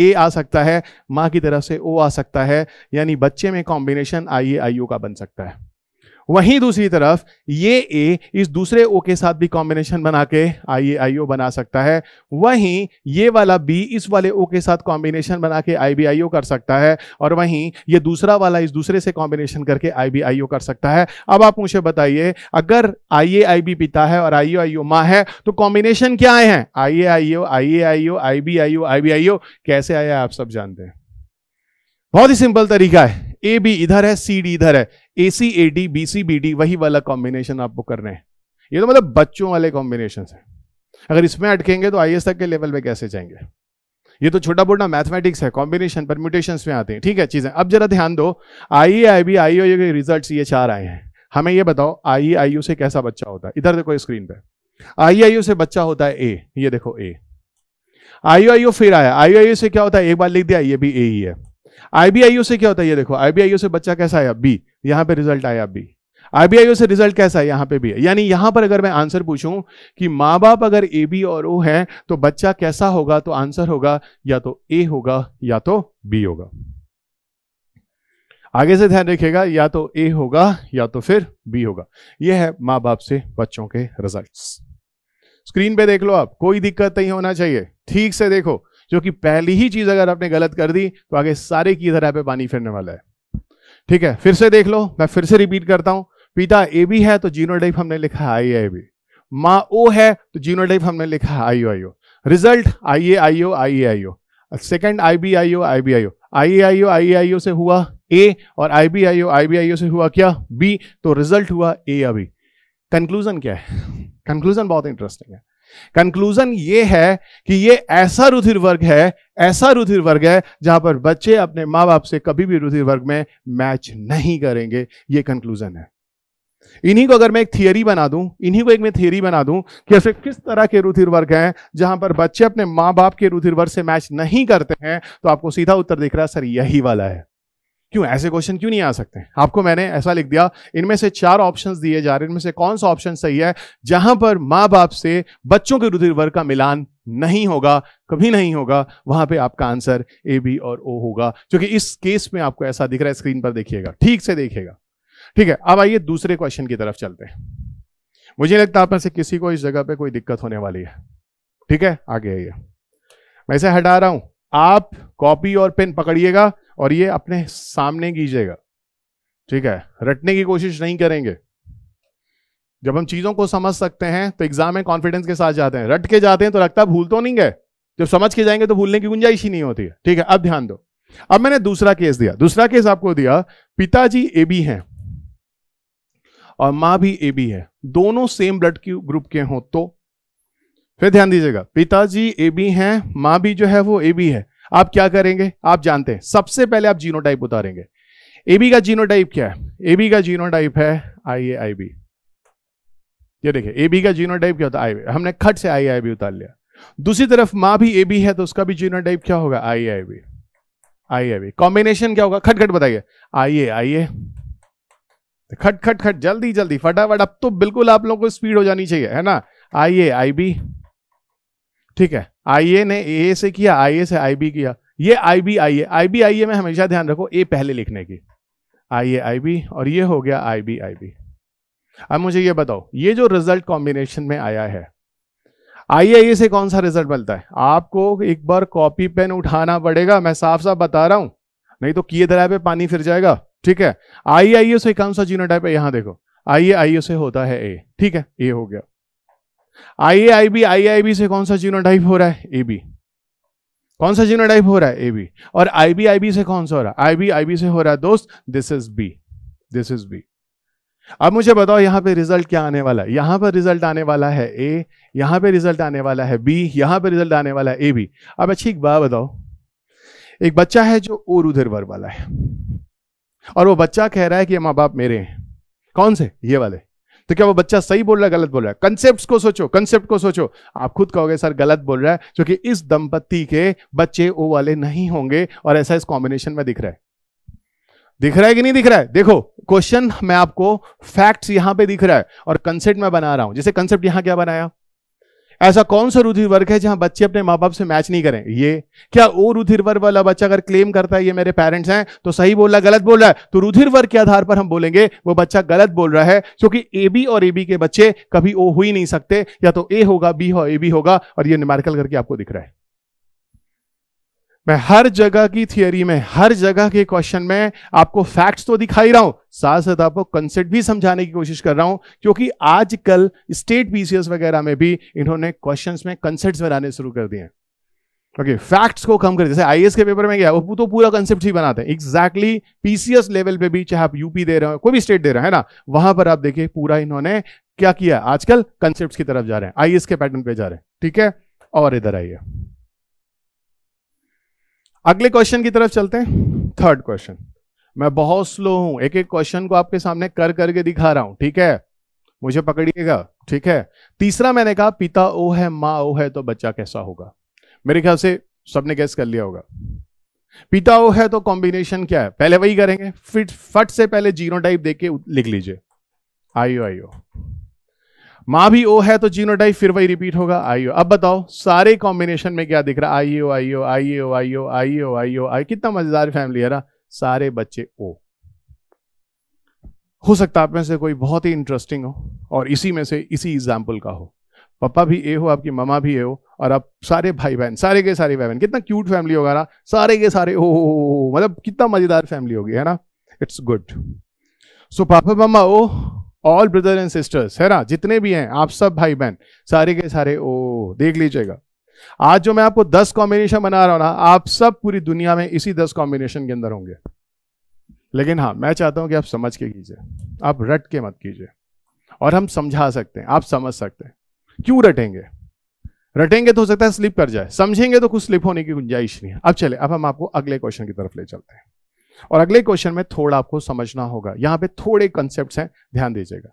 ए आ सकता है माँ की तरफ से ओ आ सकता है यानी बच्चे में combination I A I you का बन सकता है वहीं दूसरी तरफ ये ए इस दूसरे ओ के साथ भी कॉम्बिनेशन बना के आई ए आई ओ बना सकता है वहीं ये वाला बी इस वाले ओ के साथ कॉम्बिनेशन बना के आई बी आई ओ कर सकता है और वहीं ये दूसरा वाला इस दूसरे से कॉम्बिनेशन करके आई बी आई ओ कर सकता है अब आप मुझे बताइए अगर आई ए आई बी पिता है और आई ओ आई ओ माँ है तो कॉम्बिनेशन क्या आए हैं आई A I O I A I O I B I O I B I ओ कैसे आया आप सब जानते हैं बहुत ही सिंपल तरीका है ए बी इधर है सी डी इधर है A C A D B C B D वही वाला कॉम्बिनेशन आपको करना है ये तो मतलब बच्चों वाले कॉम्बिनेशन है अगर इसमें अटकेंगे तो आई तक के लेवल पे कैसे जाएंगे ये तो छोटा मोटा मैथमेटिक्स है कॉम्बिनेशन म्यूटेशन में आते हैं ठीक है चीजें अब जरा ध्यान दो आई आई बी आई के रिजल्ट ये चार आए हैं हमें ये बताओ आई आई यू से कैसा बच्चा होता है इधर देखो स्क्रीन पे आई आई यू से बच्चा होता है ए ये देखो ए आई आई यू फिर आया आई आई यू से क्या होता है एक बार लिख दिया ये भी ए ही है आईबीआईओ से क्या होता है ये देखो आईबीआईओ से बच्चा कैसा आया बी यहां पे रिजल्ट आया बी आईबीआईओ से रिजल्ट कैसा है यहां पे भी है यानी यहां पर अगर मैं आंसर पूछूं कि माँ बाप अगर ए बी और ओ है तो बच्चा कैसा होगा तो आंसर होगा या तो ए होगा या तो बी होगा आगे से ध्यान रखिएगा या तो ए होगा या तो फिर बी होगा यह है माँ बाप से बच्चों के रिजल्ट स्क्रीन पे देख लो आप कोई दिक्कत नहीं होना चाहिए ठीक से देखो जो कि पहली ही चीज अगर आपने गलत कर दी तो आगे सारे की धरा पे पानी फिरने वाला है ठीक है फिर से देख लो मैं फिर से रिपीट करता हूं पिता ए बी है तो जीनोटाइप हमने लिखा आई ए बी माँ ओ है तो जीनोटाइप हमने लिखा I O I O result I A I O I A I O second I B I O I B I O I A I O I I O से हुआ ए और आई B I O I B I O से हुआ क्या B तो result हुआ ए अभी conclusion क्या है कंक्लूजन बहुत इंटरेस्टिंग है कंक्लूजन ये है कि ये ऐसा रुधिर वर्ग है ऐसा रुधिर वर्ग है जहां पर बच्चे अपने माँ बाप से कभी भी रुधिर वर्ग में मैच नहीं करेंगे ये कंक्लूजन है इन्हीं को अगर मैं एक थियोरी बना दूं इन्हीं को एक मैं थियोरी बना दूं कि ऐसे किस तरह के रुधिर वर्ग हैं जहां पर बच्चे अपने माँ बाप के रुधिर वर्ग से मैच नहीं करते हैं तो आपको सीधा उत्तर दिख रहा है सर यही वाला है क्यों ऐसे क्वेश्चन क्यों नहीं आ सकते आपको मैंने ऐसा लिख दिया इनमें से चार ऑप्शन दिए जा रहे हैं इनमें से कौन सा ऑप्शन सही है जहां पर माँ बाप से बच्चों के रुधिर वर्ग का मिलान नहीं होगा कभी नहीं होगा वहां पे आपका आंसर ए बी और ओ होगा क्योंकि इस केस में आपको ऐसा दिख रहा है स्क्रीन पर देखिएगा ठीक से देखिएगा ठीक है अब आइए दूसरे क्वेश्चन की तरफ चलते हैं मुझे लगता है आप में से किसी को इस जगह पे कोई दिक्कत होने वाली है ठीक है आगे आइए मैं इसे हटा रहा हूं आप कॉपी और पेन पकड़िएगा और ये अपने सामने कीजिएगा ठीक है रटने की कोशिश नहीं करेंगे जब हम चीजों को समझ सकते हैं तो एग्जाम में कॉन्फिडेंस के साथ जाते हैं रट के जाते हैं तो लगता है भूल तो नहीं गए जब समझ के जाएंगे तो भूलने की गुंजाइश ही नहीं होती है ठीक है अब ध्यान दो अब मैंने दूसरा केस दिया दूसरा केस आपको दिया पिताजी ए बी है और मां भी ए बी है दोनों सेम ब्लड ग्रुप के हों तो फिर ध्यान दीजिएगा पिताजी ए बी हैं मां भी जो है वो ए बी है आप क्या करेंगे आप जानते हैं सबसे पहले आप जीनोटाइप उतारेंगे एबी का जीनोटाइप क्या है एबी का जीनोटाइप है आई ए आई बी ये देखिए एबी का जीनोटाइप क्या होता है आई हमने खट से आई आई बी उतार लिया दूसरी तरफ माँ भी ए बी है तो उसका भी जीनोटाइप क्या होगा I I B I I B combination क्या होगा खटखट बताइए आई ए आई ए खट खट खट जल्दी जल्दी फटाफट अब तो बिल्कुल आप लोगों को स्पीड हो जानी चाहिए है ना आई ए आई बी ठीक है आई ने ए से किया आई ए से आई बी किया ये आई B I A I B आई ए में हमेशा ध्यान रखो ए पहले लिखने की आई ए आई बी और ये हो गया आई बी आई बी अब मुझे ये बताओ ये जो रिजल्ट कॉम्बिनेशन में आया है आई आई से कौन सा रिजल्ट मिलता है आपको एक बार कॉपी पेन उठाना पड़ेगा मैं साफ साफ बता रहा हूं नहीं तो किए दराय पे पानी फिर जाएगा ठीक है आई आई से कौन सा जीनोटाइप है यहां देखो आई आई से होता है ए ठीक है ए हो गया आई I B I I B से कौन सा जीनोटाइप हो रहा है ए बी कौन सा जीनोटाइप हो रहा है ए बी और आई बी आई बी से कौन सा हो रहा है आई बी आई बी से हो रहा है दोस्त this is B this is B अब मुझे बताओ यहां पे रिजल्ट क्या आने वाला है यहां पर रिजल्ट आने वाला है ए यहां पे रिजल्ट आने वाला है बी यहां पे रिजल्ट आने वाला है ए बी अब अच्छी एक बात बताओ एक बच्चा है जो और उधर वर वाला है और वो बच्चा कह रहा है कि माँ बाप मेरे हैं कौन से ये वाले तो क्या वो बच्चा सही बोल रहा है गलत बोल रहा है कंसेप्ट को सोचो कंसेप्ट को सोचो आप खुद कहोगे सर गलत बोल रहा है क्योंकि इस दंपत्ति के बच्चे वो वाले नहीं होंगे और ऐसा इस कॉम्बिनेशन में दिख रहा है दिख रहा है कि नहीं दिख रहा है देखो क्वेश्चन मैं आपको फैक्ट्स यहां पे दिख रहा है और कंसेप्ट में बना रहा हूं जैसे कंसेप्ट यहां क्या बनाया ऐसा कौन सा रुधिर वर्ग है जहां बच्चे अपने माँ बाप से मैच नहीं करें ये क्या वो रुधिर वर्ग वाला बच्चा अगर क्लेम करता है ये मेरे पेरेंट्स हैं तो सही बोल रहा है गलत बोल रहा है तो रुधिर वर्ग के आधार पर हम बोलेंगे वो बच्चा गलत बोल रहा है क्योंकि ए बी और ए बी के बच्चे कभी ओ हो ही नहीं सकते या तो ए होगा बी हो ए बी होगा और ये निमार्कल करके आपको दिख रहा है मैं हर जगह की थियोरी में हर जगह के क्वेश्चन में आपको फैक्ट्स तो दिखाई रहा हूं साथ साथ आपको कंसेप्ट भी समझाने की कोशिश कर रहा हूं क्योंकि आजकल स्टेट पीसीएस वगैरह में भी इन्होंने क्वेश्चंस में कंसेप्ट बनाने शुरू कर दिए ओके okay, फैक्ट्स को कम कर जैसे आईएएस के पेपर में गया वो तो पूरा कंसेप्ट ही बनाते हैं एग्जैक्टली पीसीएस लेवल पे भी चाहे आप यूपी दे रहे हो कोई भी स्टेट दे रहे हैं ना वहां पर आप देखिए पूरा इन्होंने क्या किया आजकल कंसेप्ट की तरफ जा रहे हैं आईएएस के पैटर्न पे जा रहे हैं ठीक है और इधर आइए अगले क्वेश्चन की तरफ चलते हैं थर्ड क्वेश्चन मैं बहुत स्लो हूं एक एक क्वेश्चन को आपके सामने कर करके दिखा रहा हूं ठीक है मुझे पकड़िएगा ठीक है तीसरा मैंने कहा पिता ओ है माँ ओ है तो बच्चा कैसा होगा मेरे ख्याल से सबने गैस कर लिया होगा पिता ओ है तो कॉम्बिनेशन क्या है पहले वही करेंगे फिट फट से पहले जीरो टाइप देके लिख लीजिए आइयो आइयो माँ भी ओ है तो जीनोटाइप फिर वही रिपीट होगा आईओ अब बताओ सारे कॉम्बिनेशन में क्या दिख रहा IO IO IO IO IO IO I कितना मजेदार फैमिली है ना सारे बच्चे ओ हो सकता आप में से कोई बहुत ही इंटरेस्टिंग हो और इसी में से इसी एग्जाम्पल का हो पापा भी ए हो आपकी मामा भी ए हो और आप सारे भाई बहन सारे के सारे भाई बहन कितना क्यूट फैमिली होगा ना सारे के सारे ओ मतलब कितना मजेदार फैमिली होगी है ना इट्स गुड सो पापा मामा ओ ऑल ब्रदर एंड सिस्टर्स है ना जितने भी हैं आप सब भाई बहन सारे के सारे ओ देख लीजिएगा आज जो मैं आपको दस कॉम्बिनेशन बना रहा हूं ना आप सब पूरी दुनिया में इसी दस कॉम्बिनेशन के अंदर होंगे लेकिन हाँ मैं चाहता हूं कि आप समझ के कीजिए आप रट के मत कीजिए और हम समझा सकते हैं आप समझ सकते हैं क्यों रटेंगे रटेंगे तो हो सकता है स्लिप कर जाए समझेंगे तो कुछ स्लिप होने की गुंजाइश नहीं है अब चले अब हम आपको अगले क्वेश्चन की तरफ ले चलते हैं और अगले क्वेश्चन में थोड़ा आपको समझना होगा यहां पे थोड़े कंसेप्ट हैं ध्यान दीजिएगा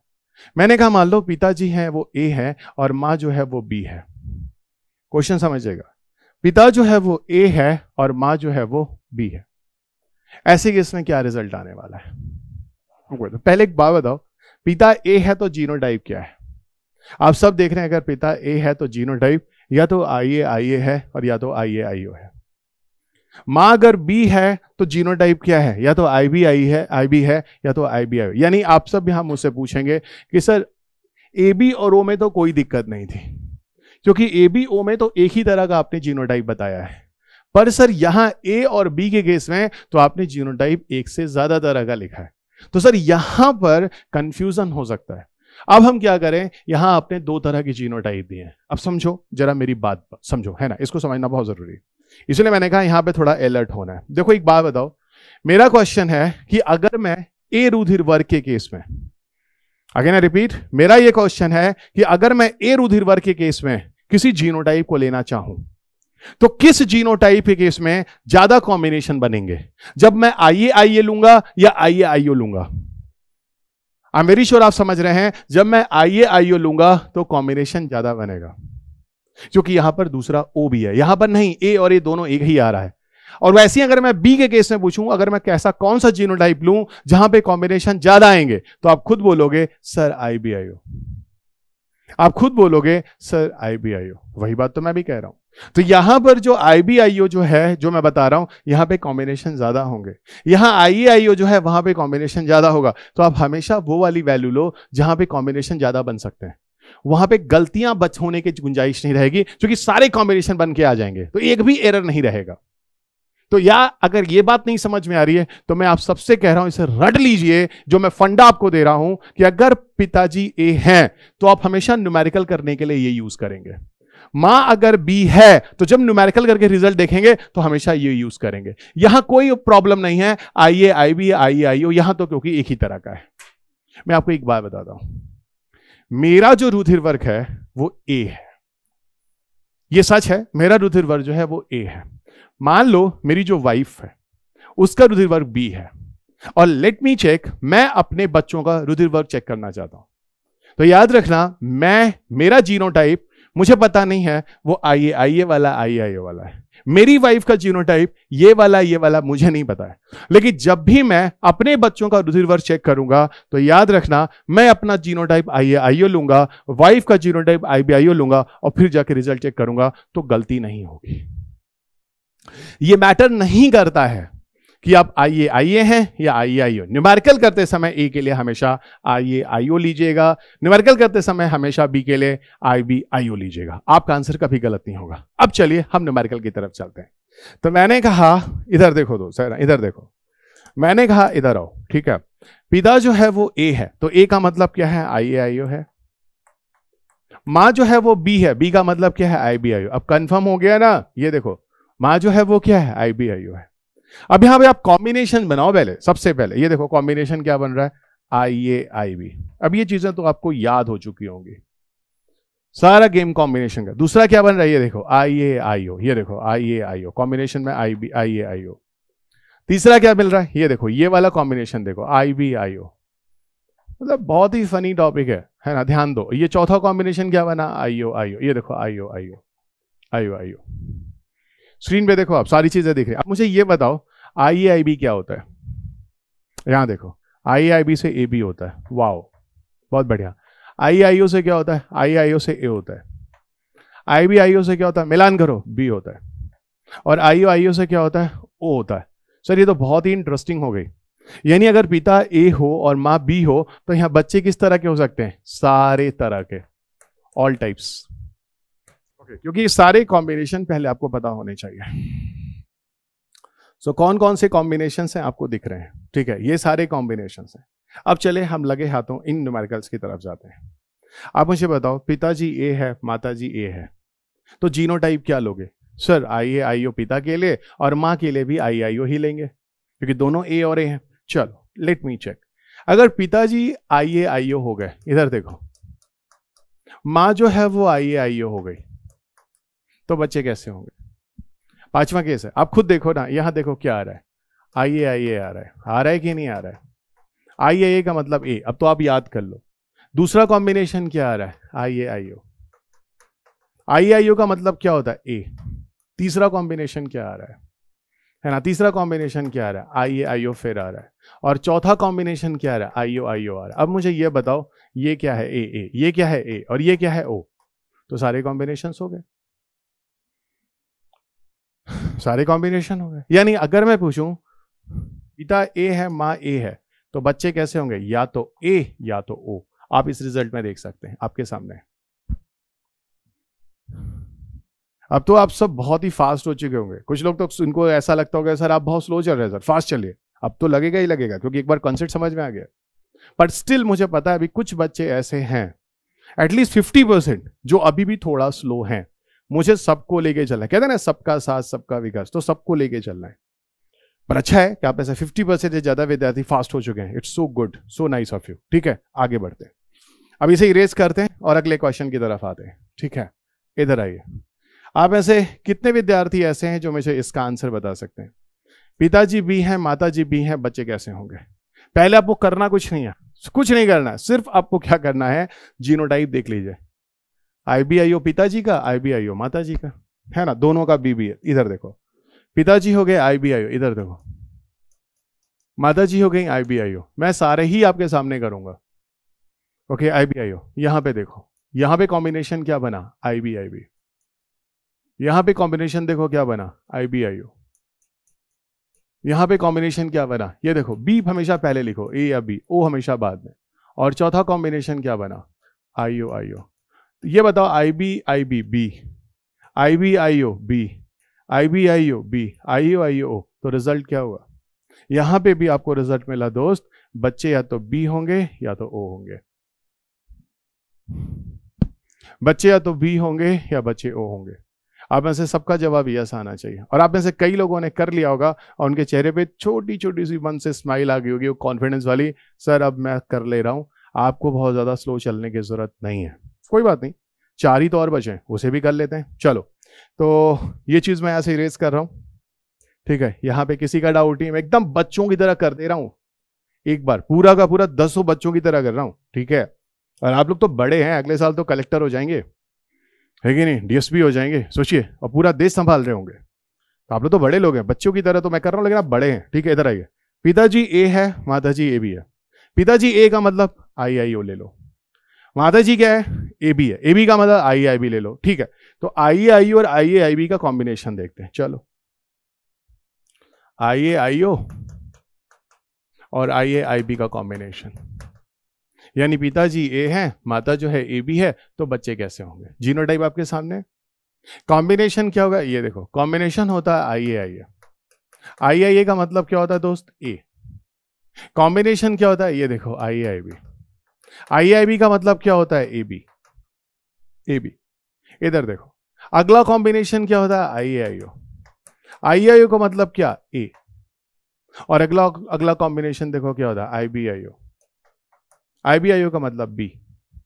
मैंने कहा मान लो पिताजी हैं वो ए है और माँ जो है वो बी है क्वेश्चन समझिएगा पिता जो है वो ए है और माँ जो है वो बी है ऐसे केस में क्या रिजल्ट आने वाला है तो पहले एक बात बताओ पिता ए है तो जीनो जीनोटाइप क्या है आप सब देख रहे हैं अगर पिता ए है तो जीनोटाइप या तो आई ए आई ए है और या तो आई ए आई ओ है मां अगर बी है तो जीनोटाइप क्या है या तो आई बी आई है आई बी है या तो आई बी आई यानी आप सब यहां मुझसे पूछेंगे कि सर ए बी और ओ में तो कोई दिक्कत नहीं थी क्योंकि ए बी ओ में तो एक ही तरह का आपने जीनोटाइप बताया है पर सर यहां ए और बी के केस में तो आपने जीनोटाइप एक से ज्यादा तरह का लिखा है तो सर यहां पर कंफ्यूजन हो सकता है अब हम क्या करें यहां आपने दो तरह के जीनोटाइप दिए हैं अब समझो जरा मेरी बात समझो है ना इसको समझना बहुत जरूरी है इसलिए मैंने कहा यहां पे थोड़ा अलर्ट होना है देखो एक बात बताओ मेरा क्वेश्चन है कि अगर मैं ए रुधिर वर्ग के केस में अगेन आई रिपीट मेरा ये क्वेश्चन है कि अगर मैं ए रुधिर वर्ग के केस में किसी जीनोटाइप को लेना चाहूं तो किस जीनोटाइप के केस में ज्यादा कॉम्बिनेशन बनेंगे जब मैं आईए आईए लूंगा या आइए आईओ लूंगा आई एम वेरी श्योर आप समझ रहे हैं जब मैं आईए आईओ लूंगा तो कॉम्बिनेशन ज्यादा बनेगा क्योंकि यहां पर दूसरा ओ भी है यहां पर नहीं ए और ए दोनों एक ही आ रहा है और वैसे ही अगर मैं बी के केस में पूछूं अगर मैं कैसा कौन सा जीनोटाइप लूं जहां पे कॉम्बिनेशन ज्यादा आएंगे तो आप खुद बोलोगे सर आई बी आई ओ आप खुद बोलोगे सर आई बी आई ओ वही बात तो मैं भी कह रहा हूं तो यहां पर जो आई बी आई ओ जो है जो मैं बता रहा हूं यहां पे कॉम्बिनेशन ज्यादा होंगे यहां आई आई ओ जो है वहां पे कॉम्बिनेशन ज्यादा होगा तो आप हमेशा वो वाली वैल्यू लो जहां पे कॉम्बिनेशन ज्यादा बन सकते हैं वहां पे गलतियां बच होने की गुंजाइश नहीं रहेगी क्योंकि सारे कॉम्बिनेशन बन के आ जाएंगे तो एक भी एरर नहीं रहेगा तो या अगर यह बात नहीं समझ में आ रही है तो मैं आप सबसे कह रहा हूं इसे रट लीजिए जो मैं फंडा आपको दे रहा हूं कि अगर पिताजी ए हैं तो आप हमेशा न्यूमेरिकल करने के लिए ये यूज करेंगे मां अगर बी है तो जब न्यूमेरिकल करके रिजल्ट देखेंगे तो हमेशा ये यूज करेंगे यहां कोई प्रॉब्लम नहीं है आई A I B I I ओ यहां तो क्योंकि एक ही तरह का है मैं आपको एक बार बताता हूं मेरा जो रुधिर वर्ग है वो ए है ये सच है मेरा रुधिर वर्ग जो है वो ए है मान लो मेरी जो वाइफ है उसका रुधिर वर्ग बी है और लेट मी चेक मैं अपने बच्चों का रुधिर वर्ग चेक करना चाहता हूं तो याद रखना मैं मेरा जीनो टाइप मुझे पता नहीं है वो आई ए आई ए वाला आई आई ए वाला है मेरी वाइफ का जीनोटाइप ये वाला ये वाला मुझे नहीं पता है लेकिन जब भी मैं अपने बच्चों का रिसीवर चेक करूंगा तो याद रखना मैं अपना जीनोटाइप आई आईओ लूंगा वाइफ का जीनोटाइप आई बी आईओ लूंगा और फिर जाके रिजल्ट चेक करूंगा तो गलती नहीं होगी ये मैटर नहीं करता है कि आप आई ए आई ए हैं या आई आई ओ न्यूमेरिकल करते समय ए के लिए हमेशा आई ए आई ओ लीजिएगा न्यूमेरिकल करते समय हमेशा बी के लिए आई बी आई ओ लीजिएगा आपका आंसर कभी गलत नहीं होगा अब चलिए हम न्यूमेरिकल की तरफ चलते हैं तो मैंने कहा इधर देखो दो सर इधर देखो मैंने कहा इधर आओ ठीक है पिता जो है वो ए है तो ए का मतलब क्या है आई ए आई ओ है माँ जो है वो बी है बी का मतलब क्या है आई बी आई ओ अब कंफर्म हो गया ना ये देखो माँ जो है वो क्या है आई बी आई ओ है अब यहां पे आप कॉम्बिनेशन बनाओ पहले सबसे पहले ये देखो कॉम्बिनेशन क्या बन रहा है आई ए आई बी अब ये चीजें तो आपको याद हो चुकी होंगी सारा गेम कॉम्बिनेशन का दूसरा क्या बन रहा है ये देखो आई ए आईओ ये देखो आई ए आईओ कॉम्बिनेशन में आई बी आई ए आईओ तीसरा क्या मिल रहा है ये देखो ये वाला कॉम्बिनेशन देखो आई बी आईओ मतलब बहुत ही फनी टॉपिक है है ना ध्यान दो ये चौथा कॉम्बिनेशन क्या बना आईओ आईओ ये देखो IO IO IO IO, I O screen पे देखो आप सारी चीजें दिख रही है अब मुझे ये बताओ आई क्या होता है यहां देखो आई से ए बी होता है वाओ बहुत बढ़िया आई से क्या होता है आई से ए होता है आई बी आई से क्या होता है मिलान करो बी होता है और आई आई से क्या होता है ओ होता है सर ये तो बहुत ही इंटरेस्टिंग हो गई यानी अगर पिता ए हो और माँ बी हो तो यहाँ बच्चे किस तरह के हो सकते हैं सारे तरह के ऑल टाइप्स okay, क्योंकि ये सारे कॉम्बिनेशन पहले आपको पता होने चाहिए सो so, कौन कौन से कॉम्बिनेशन हैं आपको दिख रहे हैं ठीक है ये सारे कॉम्बिनेशन हैं अब चले हम लगे हाथों इन न्यूमेरिकल्स की तरफ जाते हैं आप मुझे बताओ पिताजी ए है माताजी ए है तो जीनो टाइप क्या लोगे सर आई ए आईओ पिता के लिए और माँ के लिए भी आई आई ही लेंगे क्योंकि दोनों ए और ए हैं चलो लेट मी चेक अगर पिताजी आई ए आईओ हो गए इधर देखो माँ जो है वो आई ए आईओ हो गई तो बच्चे कैसे होंगे पांचवा केस है आप खुद देखो ना यहां देखो क्या आ रहा है आइए आइए आ रहा है आ रहा है कि नहीं आ रहा है आइए ए का मतलब ए अब तो आप याद कर लो दूसरा कॉम्बिनेशन क्या आ रहा है आइए आइयो आई आई का मतलब क्या होता है ए तीसरा कॉम्बिनेशन क्या आ रहा है है ना तीसरा कॉम्बिनेशन क्या आ रहा है आई ए आई फिर आ रहा है और चौथा कॉम्बिनेशन क्या आ रहा है आईओ ओ आई आ रहा है अब मुझे ये बताओ ये क्या है ए ए ये क्या है ए और ये क्या है ओ तो सारे कॉम्बिनेशन हो गए सारे कॉम्बिनेशन हो गए यानी अगर मैं पूछूं पिता ए है माँ ए है तो बच्चे कैसे होंगे या तो ए या तो ओ आप इस रिजल्ट में देख सकते हैं आपके सामने अब तो आप सब बहुत ही फास्ट हो चुके होंगे कुछ लोग तो इनको ऐसा लगता होगा सर आप बहुत स्लो चल रहे हैं सर फास्ट चलिए अब तो लगेगा ही लगेगा क्योंकि एक बार कॉन्सेप्ट समझ में आ गया बट स्टिल मुझे पता है अभी कुछ बच्चे ऐसे हैं एटलीस्ट फिफ्टी परसेंट जो अभी भी थोड़ा स्लो हैं मुझे सबको लेके चलना है कहते हैं ना सबका साथ सबका विकास तो सबको लेके चलना है पर अच्छा है कि आप ऐसा फिफ्टी परसेंट से ज़्यादा विद्यार्थी फास्ट हो चुके हैं it's so good so nice of you ठीक है आगे बढ़ते हैं अब इसे इरेज करते हैं और अगले क्वेश्चन की तरफ आते हैं ठीक है इधर आइए आप ऐसे कितने विद्यार्थी ऐसे हैं जो मुझे इसका आंसर बता सकते हैं पिताजी भी हैं माता जी भी हैं बच्चे कैसे होंगे पहले आपको करना कुछ नहीं है कुछ नहीं करना है सिर्फ आपको क्या करना है जीनोटाइप देख लीजिए आईबीआईओ पिताजी का आईबीआईओ माताजी का है ना दोनों का बीबी है इधर देखो पिताजी हो गए आईबीआईओ इधर देखो माता जी हो गई आईबीआईओ मैं सारे ही आपके सामने करूंगा ओके आईबीआईओ यहां पे देखो यहां पे कॉम्बिनेशन क्या बना आईबीआईबी यहां पे कॉम्बिनेशन देखो क्या बना आईबीआईओ यहां पे कॉम्बिनेशन क्या बना ये देखो बी हमेशा पहले लिखो ए या बी ओ हमेशा बाद में और चौथा कॉम्बिनेशन क्या बना आईओ आईओ तो ये बताओ I B I B B I B I O B I B I O B I O I O तो रिजल्ट क्या हुआ यहां पे भी आपको रिजल्ट मिला दोस्त बच्चे या तो बी होंगे या तो ओ होंगे बच्चे या तो बी होंगे या बच्चे ओ होंगे आप में से सबका जवाब यस आना चाहिए और आप में से कई लोगों ने कर लिया होगा और उनके चेहरे पे छोटी छोटी सी मन से स्माइल आ गई होगी वो कॉन्फिडेंस वाली सर अब मैं कर ले रहा हूं आपको बहुत ज़्यादा स्लो चलने की ज़रूरत नहीं है कोई बात नहीं चार ही तो और बचे उसे भी कर लेते हैं चलो तो ये चीज़ मैं ऐसे इरेज कर रहा हूं ठीक है यहां पे किसी का डाउट नहीं मैं एकदम बच्चों की तरह कर दे रहा हूं एक बार पूरा का पूरा दसों बच्चों की तरह कर रहा हूं ठीक है और आप लोग तो बड़े हैं अगले साल तो कलेक्टर हो जाएंगे है कि नहीं डीएसपी हो जाएंगे सोचिए और पूरा देश संभाल रहे होंगे तो आप लोग तो बड़े लोग हैं बच्चों की तरह तो मैं कर रहा हूँ लेकिन आप बड़े हैं ठीक है इधर आइए पिताजी ए है माताजी ए भी है पिताजी ए का मतलब आई आई ओ ले लो जी क्या है ए बी है ए बी का मतलब आई आई बी ले लो ठीक है तो आई आई और आई ए आई बी का कॉम्बिनेशन देखते हैं चलो आई आई ओ और आई ए आई बी का कॉम्बिनेशन यानी पिताजी ए हैं माता जो है ए बी है तो बच्चे कैसे होंगे जीनो टाइप आपके सामने कॉम्बिनेशन क्या होगा ये देखो कॉम्बिनेशन होता है आई ए आई ए आई आई ए का मतलब क्या होता है दोस्त ए कॉम्बिनेशन क्या होता है ये देखो आई I B I I B का मतलब क्या होता है ए बी ए बी इधर देखो अगला कॉम्बिनेशन क्या होता है आई ओ का मतलब क्या ए और अगला अगला कॉम्बिनेशन देखो क्या होता है आईबीआईओ ओ का मतलब बी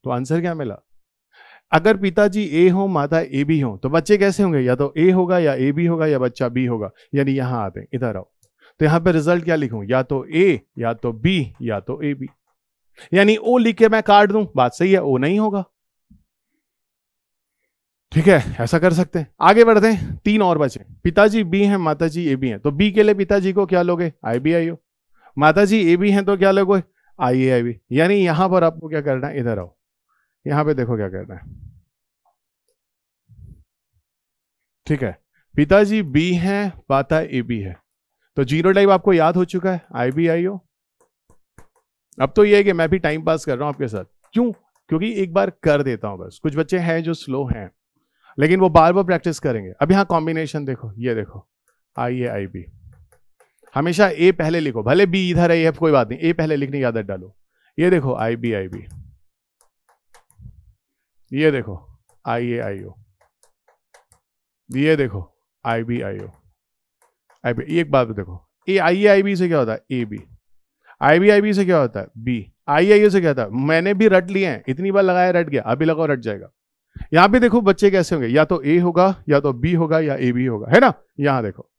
तो आंसर क्या मिला अगर पिताजी ए हो माता ए बी हो तो बच्चे कैसे होंगे या तो ए होगा या ए बी होगा या बच्चा बी होगा यानी यहां आते इधर आओ तो यहां पे रिजल्ट क्या लिखूं या तो ए या तो बी या तो ए बी यानी ओ लिख के मैं काट दूं बात सही है ओ नहीं होगा ठीक है ऐसा कर सकते हैं आगे बढ़ते हैं तीन और बचे पिताजी बी हैं माताजी ए बी हैं तो बी के लिए पिताजी को क्या लोगे आई बी आई ओ माता जी ए बी हैं तो क्या लोगे आई ए आई बी यानी यहां पर आपको क्या करना है इधर आओ यहां पे देखो क्या करना है ठीक है पिताजी बी हैं माता ए बी है तो जीरो टाइप आपको याद हो चुका है आई बी आई ओ अब तो ये है कि मैं भी टाइम पास कर रहा हूँ आपके साथ क्यों क्योंकि एक बार कर देता हूँ बस कुछ बच्चे हैं जो स्लो हैं लेकिन वो बार बार प्रैक्टिस करेंगे अब यहाँ कॉम्बिनेशन देखो ये देखो आई ए आई बी हमेशा ए पहले लिखो भले बी इधर आई है कोई बात नहीं ए पहले लिखने की आदत डालो ये देखो आई बी आई बी ये देखो आई ए आई ओ ये देखो आई B I O I B एक बात देखो ए आई ए आई बी से क्या होता है ए बी आईबीआईबी से क्या होता है बी आई आईआईए से क्या होता है मैंने भी रट लिए हैं इतनी बार लगाया रट गया अभी लगाओ रट जाएगा यहां पे देखो बच्चे कैसे होंगे या तो ए होगा या तो बी होगा या ए बी होगा है ना यहां देखो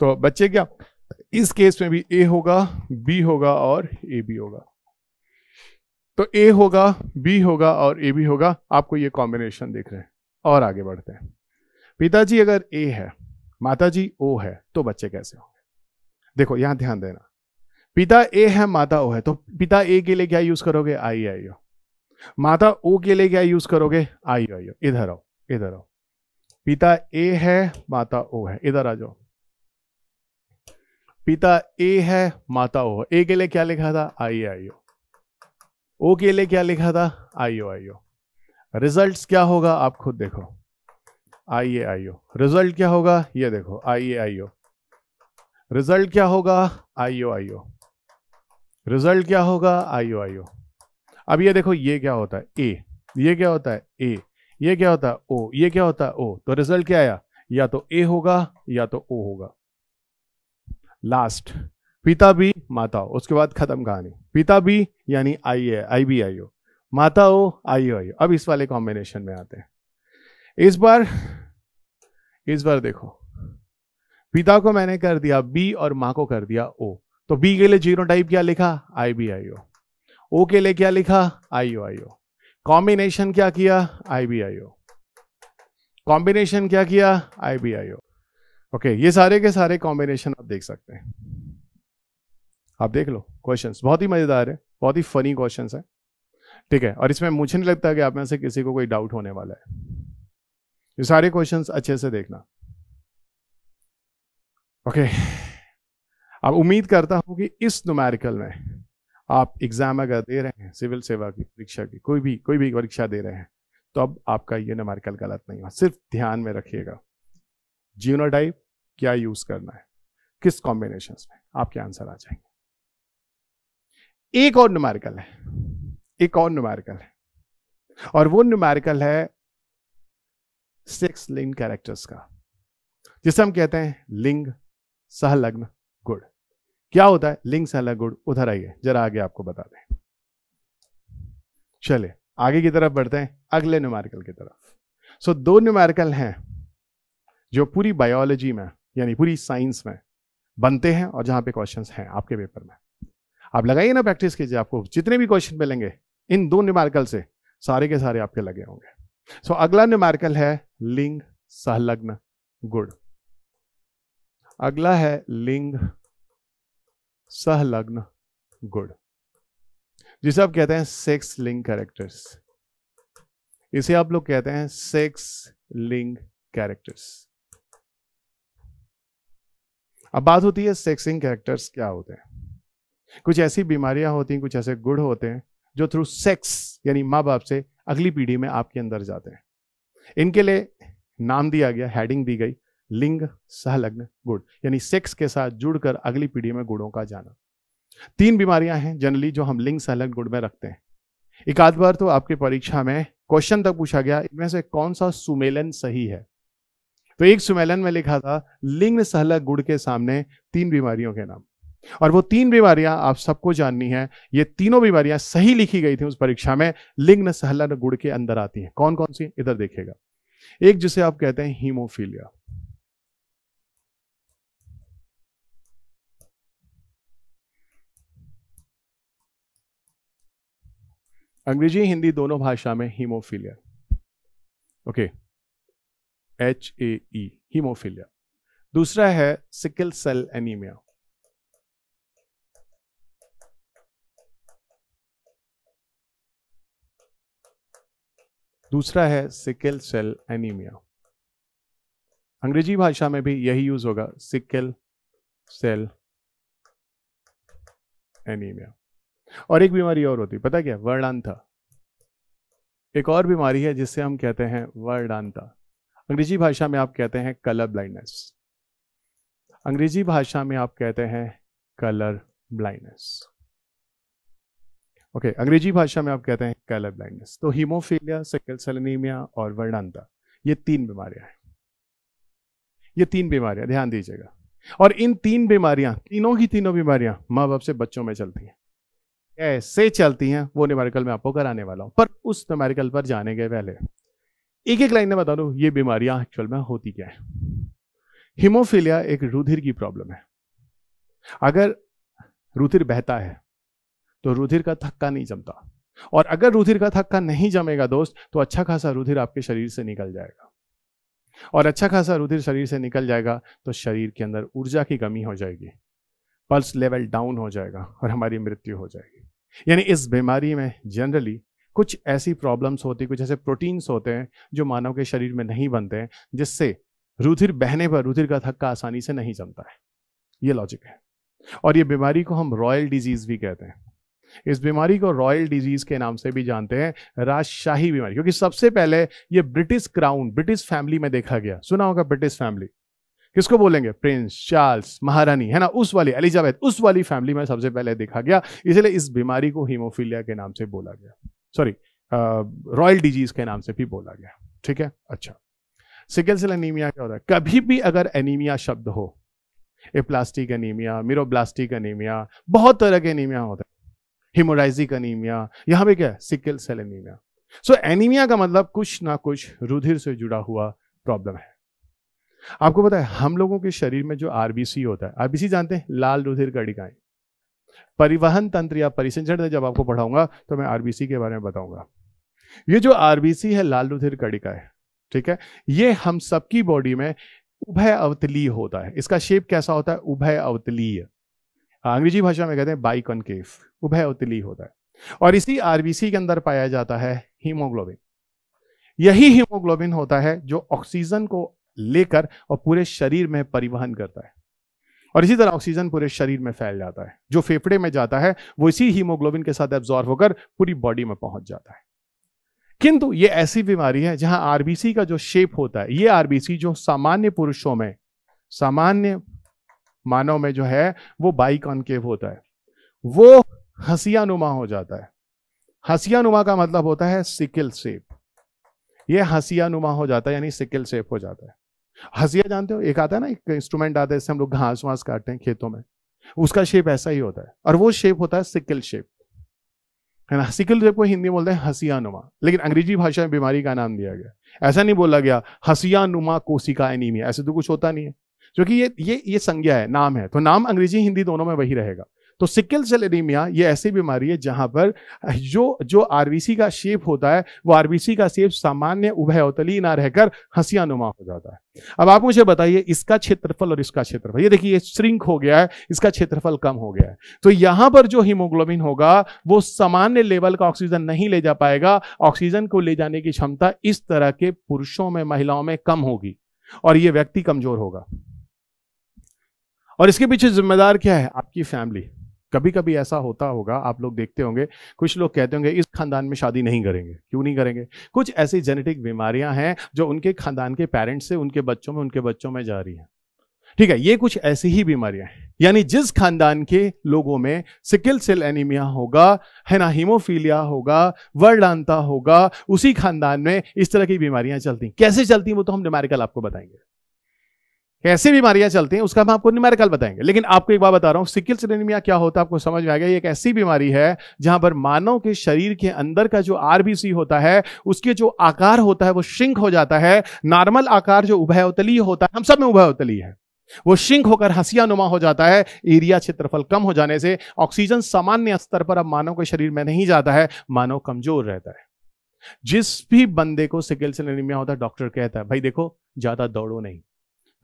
तो बच्चे क्या इस केस में भी ए होगा बी होगा और ए बी होगा तो ए होगा बी होगा और ए बी होगा आपको ये कॉम्बिनेशन देख रहे हैं और आगे बढ़ते हैं पिताजी अगर ए है माताजी ओ है तो बच्चे कैसे होंगे देखो यहां ध्यान देना पिता ए है माता ओ है तो पिता ए के लिए क्या यूज करोगे आई आईओ माता ओ के लिए क्या यूज करोगे आई आईओ इधर आओ इधर आओ पिता ए है माता ओ है इधर आ जाओ पिता ए है माता ओ है ए के लिए क्या लिखा था आई आईओ ओ के लिए क्या लिखा था आईओ आईओ रिजल्ट क्या होगा आप खुद देखो आई ए रिजल्ट क्या होगा ये देखो आई ए रिजल्ट क्या होगा आईओ आइयो रिजल्ट क्या होगा आईओ आईओ अब ये देखो ये क्या होता है ए ये क्या होता है ए ये क्या होता है ओ ये क्या होता है ओ तो रिजल्ट क्या आया या तो ए होगा या तो ओ होगा लास्ट पिता भी माता हो उसके बाद खत्म कहानी पिता भी यानी आई ए आई बी आईओ माता ओ आई ओ अब इस वाले कॉम्बिनेशन में आते हैं इस बार इस बार देखो पिता को मैंने कर दिया बी और माँ को कर दिया ओ तो बी के लिए जीरो टाइप क्या लिखा आई बी आई ओ ओ के लिए क्या लिखा आईओ आईओ कॉम्बिनेशन क्या किया आई बी आईओ कॉम्बिनेशन क्या किया आई बी आईओ ओके ये सारे के सारे कॉम्बिनेशन आप देख सकते हैं आप देख लो क्वेश्चंस बहुत ही मजेदार है बहुत ही फनी क्वेश्चंस है ठीक है और इसमें मुझे नहीं लगता कि आप में से किसी को कोई डाउट होने वाला है ये सारे क्वेश्चंस अच्छे से देखना ओके okay. अब उम्मीद करता हूं कि इस नुमेरिकल में आप एग्जाम अगर दे रहे हैं सिविल सेवा की परीक्षा की कोई भी कोई भी परीक्षा दे रहे हैं तो अब आपका ये नुमेरिकल गलत नहीं हुआ सिर्फ ध्यान में रखिएगा जीनोडाइव क्या यूज करना है किस कॉम्बिनेशन में आपके आंसर आ जाएंगे एक और नुमेरिकल है एक और नुमेरिकल है और वो नुमेरिकल है सिक्स लिंग कैरेक्टर्स का जिसे हम कहते हैं लिंग सहलग्न क्या होता है लिंक्स अलग गुड़ उधर आइए जरा आगे आपको बता दें चले आगे की तरफ बढ़ते हैं अगले न्यूमेरिकल की तरफ सो so, दो न्यूमेरिकल हैं जो पूरी बायोलॉजी में यानी पूरी साइंस में बनते हैं और जहां पे क्वेश्चंस हैं आपके पेपर में आप लगाइए ना प्रैक्टिस कीजिए आपको जितने भी क्वेश्चन मिलेंगे इन दो न्यूमेरिकल से सारे के सारे आपके लगे होंगे सो so, अगला न्यूमेरिकल है लिंग सहलग्न गुड़ अगला है लिंग सहलग्न गुण जिसे आप कहते हैं सेक्स लिंग कैरेक्टर्स इसे आप लोग कहते हैं सेक्स लिंग कैरेक्टर्स अब बात होती है सेक्सिंग कैरेक्टर्स क्या होते हैं कुछ ऐसी बीमारियां होती हैं कुछ ऐसे गुण होते हैं जो थ्रू सेक्स यानी माँ बाप से अगली पीढ़ी में आपके अंदर जाते हैं इनके लिए नाम दिया गया हेडिंग दी गई लिंग सहलग्न गुण यानी सेक्स के साथ जुड़कर अगली पीढ़ी में गुणों का जाना तीन बीमारियां हैं जनरली जो हम लिंग सहलग्न गुण में रखते हैं एक आध बार तो आपकी परीक्षा में क्वेश्चन तक पूछा गया इनमें से कौन सा सुमेलन सही है तो एक सुमेलन में लिखा था लिंग सहलग गुण के सामने तीन बीमारियों के नाम और वो तीन बीमारियां आप सबको जाननी है ये तीनों बीमारियां सही लिखी गई थी उस परीक्षा में लिंग सहलग गुण के अंदर आती हैं कौन कौन सी इधर देखेगा एक जिसे आप कहते हैं हीमोफीलिया अंग्रेजी हिंदी दोनों भाषा में haemophilia okay H A E haemophilia दूसरा है सिकल सेल एनीमिया दूसरा है सिकल सेल एनीमिया अंग्रेजी भाषा में भी यही यूज होगा सिकल सेल एनीमिया और एक बीमारी और होती पता क्या वर्णांता एक और बीमारी है जिसे हम कहते हैं वर्णांता अंग्रेजी भाषा में आप कहते हैं कलर ब्लाइंडनेस अंग्रेजी भाषा में आप कहते हैं कलर ब्लाइंडनेस ओके okay, अंग्रेजी भाषा में आप कहते हैं कलर ब्लाइंडनेस तो हीमोफीलिया सिकल सेलेनीमिया और वर्णांता ये तीन बीमारियां हैं ये तीन बीमारियां ध्यान दीजिएगा और इन तीन बीमारियां तीनों की तीनों बीमारियां माँ बाप से बच्चों में चलती हैं कैसे चलती हैं वो न्यूमेरिकल मैं आपको कराने वाला हूँ पर उस न्यूमेरिकल पर जाने के पहले एक एक लाइन में बता दूँ ये बीमारियां एक्चुअल में होती क्या है हिमोफीलिया एक रुधिर की प्रॉब्लम है अगर रुधिर बहता है तो रुधिर का थक्का नहीं जमता और अगर रुधिर का थक्का नहीं जमेगा दोस्त तो अच्छा खासा रुधिर आपके शरीर से निकल जाएगा और अच्छा खासा रुधिर शरीर से निकल जाएगा तो शरीर के अंदर ऊर्जा की कमी हो जाएगी पल्स लेवल डाउन हो जाएगा और हमारी मृत्यु हो जाएगी यानी इस बीमारी में जनरली कुछ ऐसी प्रॉब्लम्स होती कुछ ऐसे प्रोटीन्स होते हैं जो मानव के शरीर में नहीं बनते हैं जिससे रुधिर बहने पर रुधिर का थक्का आसानी से नहीं जमता है ये लॉजिक है और ये बीमारी को हम रॉयल डिजीज़ भी कहते हैं इस बीमारी को रॉयल डिजीज़ के नाम से भी जानते हैं राजशाही बीमारी क्योंकि सबसे पहले ये ब्रिटिश क्राउन ब्रिटिश फैमिली में देखा गया सुना होगा ब्रिटिश फैमिली किसको बोलेंगे प्रिंस चार्ल्स महारानी है ना उस वाली एलिजाबेथ उस वाली फैमिली में सबसे पहले देखा गया इसलिए इस बीमारी को हीमोफीलिया के नाम से बोला गया सॉरी रॉयल डिजीज के नाम से भी बोला गया ठीक है अच्छा सिकल सेल एनीमिया क्या होता है कभी भी अगर एनीमिया शब्द हो प्लास्टिक एनीमिया मीरोब्लास्टिक एनीमिया बहुत तरह के एनीमिया होते हैं हिमोराइजिक एनीमिया यहाँ पे क्या है sickle cell anaemia so so, anaemia का मतलब कुछ ना कुछ रुधिर से जुड़ा हुआ प्रॉब्लम है आपको पता है हम लोगों के शरीर में जो आरबीसी होता है आरबीसी जानते हैं लाल रुधिर कणिकाएं परिवहन तंत्र या परिसंचरण जब आपको पढ़ाऊंगा तो मैं आरबीसी के बारे में बताऊंगा ये जो आरबीसी है लाल रुधिर कणिकाएं ठीक है ये हम सबकी बॉडी में उभय अवतलीय होता है इसका शेप कैसा होता है उभय अवतलीय अंग्रेजी भाषा में कहते हैं बाई कॉन्केव उभय अवतलीय होता है और इसी आरबीसी के अंदर पाया जाता है हीमोग्लोबिन यही हीमोग्लोबिन होता है जो ऑक्सीजन को लेकर और पूरे शरीर में परिवहन करता है और इसी तरह ऑक्सीजन पूरे शरीर में फैल जाता है जो फेफड़े में जाता है वो इसी हीमोग्लोबिन के साथ एब्जॉर्व होकर पूरी बॉडी में पहुंच जाता है किंतु ये ऐसी बीमारी है जहां आरबीसी का जो शेप होता है ये आरबीसी जो सामान्य पुरुषों में सामान्य मानव में जो है वो बाइकॉनकेव होता है वो हसियानुमा हो जाता है हसियानुमा का मतलब होता है सिकिल सेप ये हसियानुमा हो जाता है यानी सिकिल सेप हो जाता है हंसिया जानते हो एक आता है ना एक इंस्ट्रूमेंट आता है इससे हम लोग घास वास काटते हैं खेतों में उसका शेप ऐसा ही होता है और वो शेप होता है सिकल शेप है ना सिकल शेप को हिंदी में बोलते हैं हसिया नुमा लेकिन अंग्रेजी भाषा में बीमारी का नाम दिया गया ऐसा नहीं बोला गया हसियानुमा कोशिका एनीमिया ऐसे तो कुछ होता नहीं है क्योंकि ये ये ये संज्ञा है नाम है तो नाम अंग्रेजी हिंदी दोनों में वही रहेगा तो सिकल सेल एनीमिया ये ऐसी बीमारी है जहां पर जो जो आरबीसी का शेप होता है वो आरबीसी का शेप सामान्य उभयतली ना रहकर नुमा हो जाता है अब आप मुझे बताइए इसका क्षेत्रफल और इसका क्षेत्रफल ये देखिए श्रिंक हो गया है इसका क्षेत्रफल कम हो गया है तो यहां पर जो हीमोग्लोबिन होगा वो सामान्य लेवल का ऑक्सीजन नहीं ले जा पाएगा ऑक्सीजन को ले जाने की क्षमता इस तरह के पुरुषों में महिलाओं में कम होगी और ये व्यक्ति कमजोर होगा और इसके पीछे जिम्मेदार क्या है आपकी फैमिली कभी कभी ऐसा होता होगा आप लोग देखते होंगे कुछ लोग कहते होंगे इस खानदान में शादी नहीं करेंगे क्यों नहीं करेंगे कुछ ऐसी जेनेटिक बीमारियां हैं जो उनके खानदान के पेरेंट्स से उनके बच्चों में उनके बच्चों में जा रही हैं ठीक है ये कुछ ऐसी ही बीमारियां हैं यानी जिस खानदान के लोगों में सिकल सेल एनीमिया होगा है ना हीमोफीलिया होगा वर्डांता होगा उसी खानदान में इस तरह की बीमारियां चलती कैसे चलती वो तो हम न्यूमेरिकल आपको बताएंगे कैसे बीमारियां चलती हैं उसका हम आपको न्यूमेरिकल बताएंगे लेकिन आपको एक बार बता रहा हूं सिकिल सिलेनिमिया क्या होता है आपको समझ में आ गया ये एक ऐसी बीमारी है जहां पर मानव के शरीर के अंदर का जो आरबीसी होता है उसके जो आकार होता है वो श्रिंक हो जाता है नॉर्मल आकार जो उभयोतली होता है हम सब में उभयोतली है वो श्रिंक होकर हसिया नुमा हो जाता है एरिया क्षेत्रफल कम हो जाने से ऑक्सीजन सामान्य स्तर पर अब मानव के शरीर में नहीं जाता है मानव कमजोर रहता है जिस भी बंदे को सिकिल सिलेनिमिया होता है डॉक्टर कहता है भाई देखो ज्यादा दौड़ो नहीं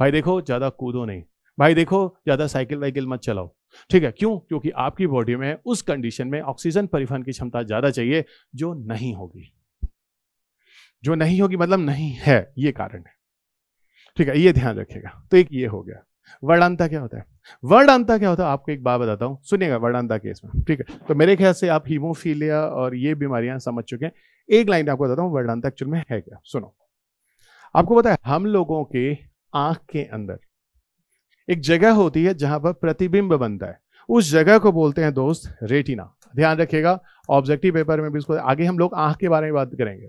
भाई देखो ज़्यादा कूदो नहीं भाई देखो ज़्यादा साइकिल वाइकिल मत चलाओ ठीक है क्यों क्योंकि आपकी बॉडी में उस कंडीशन में ऑक्सीजन परिवहन की क्षमता ज़्यादा चाहिए जो नहीं होगी जो नहीं होगी मतलब नहीं है ये कारण है ठीक है ये ध्यान रखिएगा तो एक ये हो गया वर्णांता क्या होता है वर्णांता क्या होता है आपको एक बात बताता हूं सुनिएगा वर्णांता केस में ठीक है तो मेरे ख्याल से आप हीमोफीलिया और ये बीमारियां समझ चुके हैं एक लाइन आपको बताता हूँ वर्णांता एक्चुअल में है क्या सुनो आपको पता है हम लोगों के आंख के अंदर एक जगह होती है जहां पर प्रतिबिंब बनता है उस जगह को बोलते हैं दोस्त रेटिना ध्यान रखिएगा ऑब्जेक्टिव पेपर में भी इसको आगे हम लोग आंख के बारे में बात करेंगे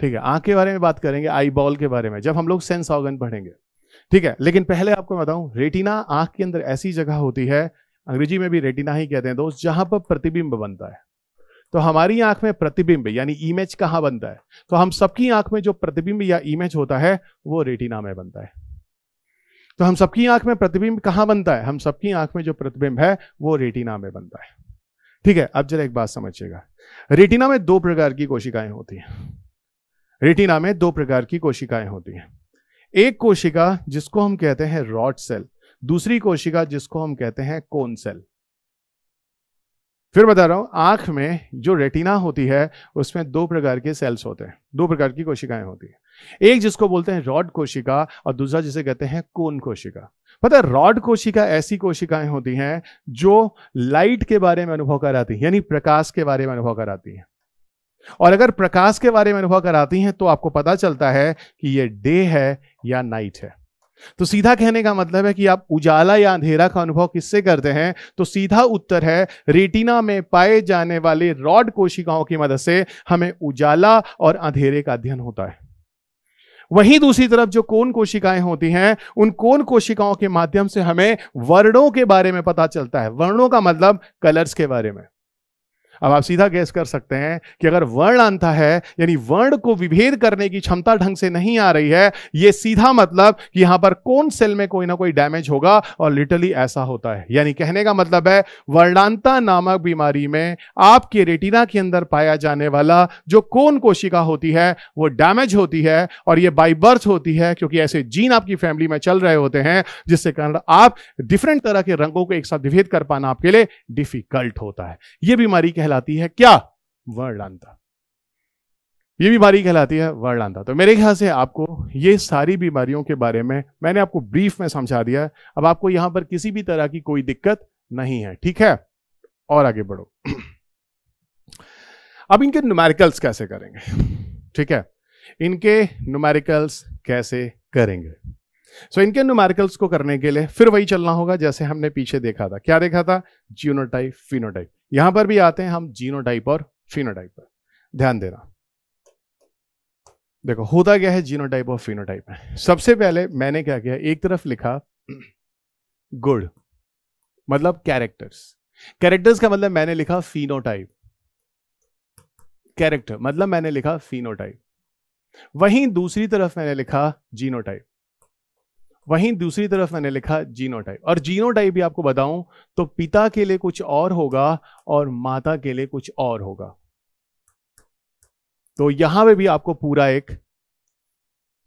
ठीक है आंख के बारे में बात करेंगे आई बॉल के बारे में जब हम लोग सेंस ऑर्गन पढ़ेंगे ठीक है लेकिन पहले आपको बताऊं रेटिना आंख के अंदर ऐसी जगह होती है अंग्रेजी में भी रेटिना ही कहते हैं दोस्त जहां पर प्रतिबिंब बनता है तो हमारी आंख में प्रतिबिंब यानी इमेज कहाँ बनता है तो हम सबकी आंख में जो प्रतिबिंब या इमेज होता है वो रेटिना में बनता है तो हम सबकी आंख में प्रतिबिंब कहाँ बनता है हम सबकी आंख में जो प्रतिबिंब है वो रेटिना में बनता है ठीक है अब जरा एक बात समझिएगा रेटिना में दो प्रकार की कोशिकाएं होती हैं रेटिना में दो प्रकार की कोशिकाएं होती हैं एक कोशिका जिसको हम कहते हैं रॉड सेल दूसरी कोशिका जिसको हम कहते हैं कोन सेल फिर बता रहा हूँ आंख में जो रेटिना होती है उसमें दो प्रकार के सेल्स होते हैं दो प्रकार की कोशिकाएं होती हैं एक जिसको बोलते हैं रॉड कोशिका और दूसरा जिसे कहते हैं कोन कोशिका पता है रॉड कोशिका ऐसी कोशिकाएं होती हैं जो लाइट के बारे में अनुभव कराती हैं यानी प्रकाश के बारे में अनुभव कराती हैं और अगर प्रकाश के बारे में अनुभव कराती हैं तो आपको पता चलता है कि ये डे है या नाइट है तो सीधा कहने का मतलब है कि आप उजाला या अंधेरा का अनुभव किससे करते हैं तो सीधा उत्तर है रेटिना में पाए जाने वाले रॉड कोशिकाओं की मदद से हमें उजाला और अंधेरे का अध्ययन होता है वहीं दूसरी तरफ जो कोन कोशिकाएं होती हैं उन कोन कोशिकाओं के माध्यम से हमें वर्णों के बारे में पता चलता है वर्णों का मतलब कलर्स के बारे में अब आप सीधा गैस कर सकते हैं कि अगर वर्ण अंता है यानी वर्ण को विभेद करने की क्षमता ढंग से नहीं आ रही है ये सीधा मतलब कि यहां पर कौन सेल में कोई ना कोई डैमेज होगा और लिटरली ऐसा होता है यानी कहने का मतलब है वर्णांता नामक बीमारी में आपके रेटिना के अंदर पाया जाने वाला जो कौन कोशिका होती है वो डैमेज होती है और ये बाई बर्थ होती है क्योंकि ऐसे जीन आपकी फैमिली में चल रहे होते हैं जिससे कारण आप डिफरेंट तरह के रंगों को एक साथ विभेद कर पाना आपके लिए डिफिकल्ट होता है ये बीमारी कह कहलाती है क्या वर्णांता ये बीमारी कहलाती है वर्णांता तो मेरे ख्याल से आपको ये सारी बीमारियों के बारे में मैंने आपको ब्रीफ में समझा दिया है अब आपको यहां पर किसी भी तरह की कोई दिक्कत नहीं है ठीक है और आगे बढ़ो अब इनके न्यूमेरिकल्स कैसे करेंगे ठीक है इनके न्यूमेरिकल्स कैसे करेंगे सो so, इनके न्यूमेरिकल्स को करने के लिए फिर वही चलना होगा जैसे हमने पीछे देखा था क्या देखा था जियोनोटाइप फिनोटाइप यहां पर भी आते हैं हम जीनोटाइप और फिनोटाइप पर ध्यान देना देखो होता क्या है जीनोटाइप और फिनोटाइप में सबसे पहले मैंने क्या किया एक तरफ लिखा गुड मतलब कैरेक्टर्स कैरेक्टर्स का मतलब मैंने लिखा फिनोटाइप कैरेक्टर मतलब मैंने लिखा फिनोटाइप वहीं दूसरी तरफ मैंने लिखा जीनोटाइप वहीं दूसरी तरफ मैंने लिखा जीनोटाइप और जीनोटाइप भी आपको बताऊं तो पिता के लिए कुछ और होगा और माता के लिए कुछ और होगा तो यहां पे भी आपको पूरा एक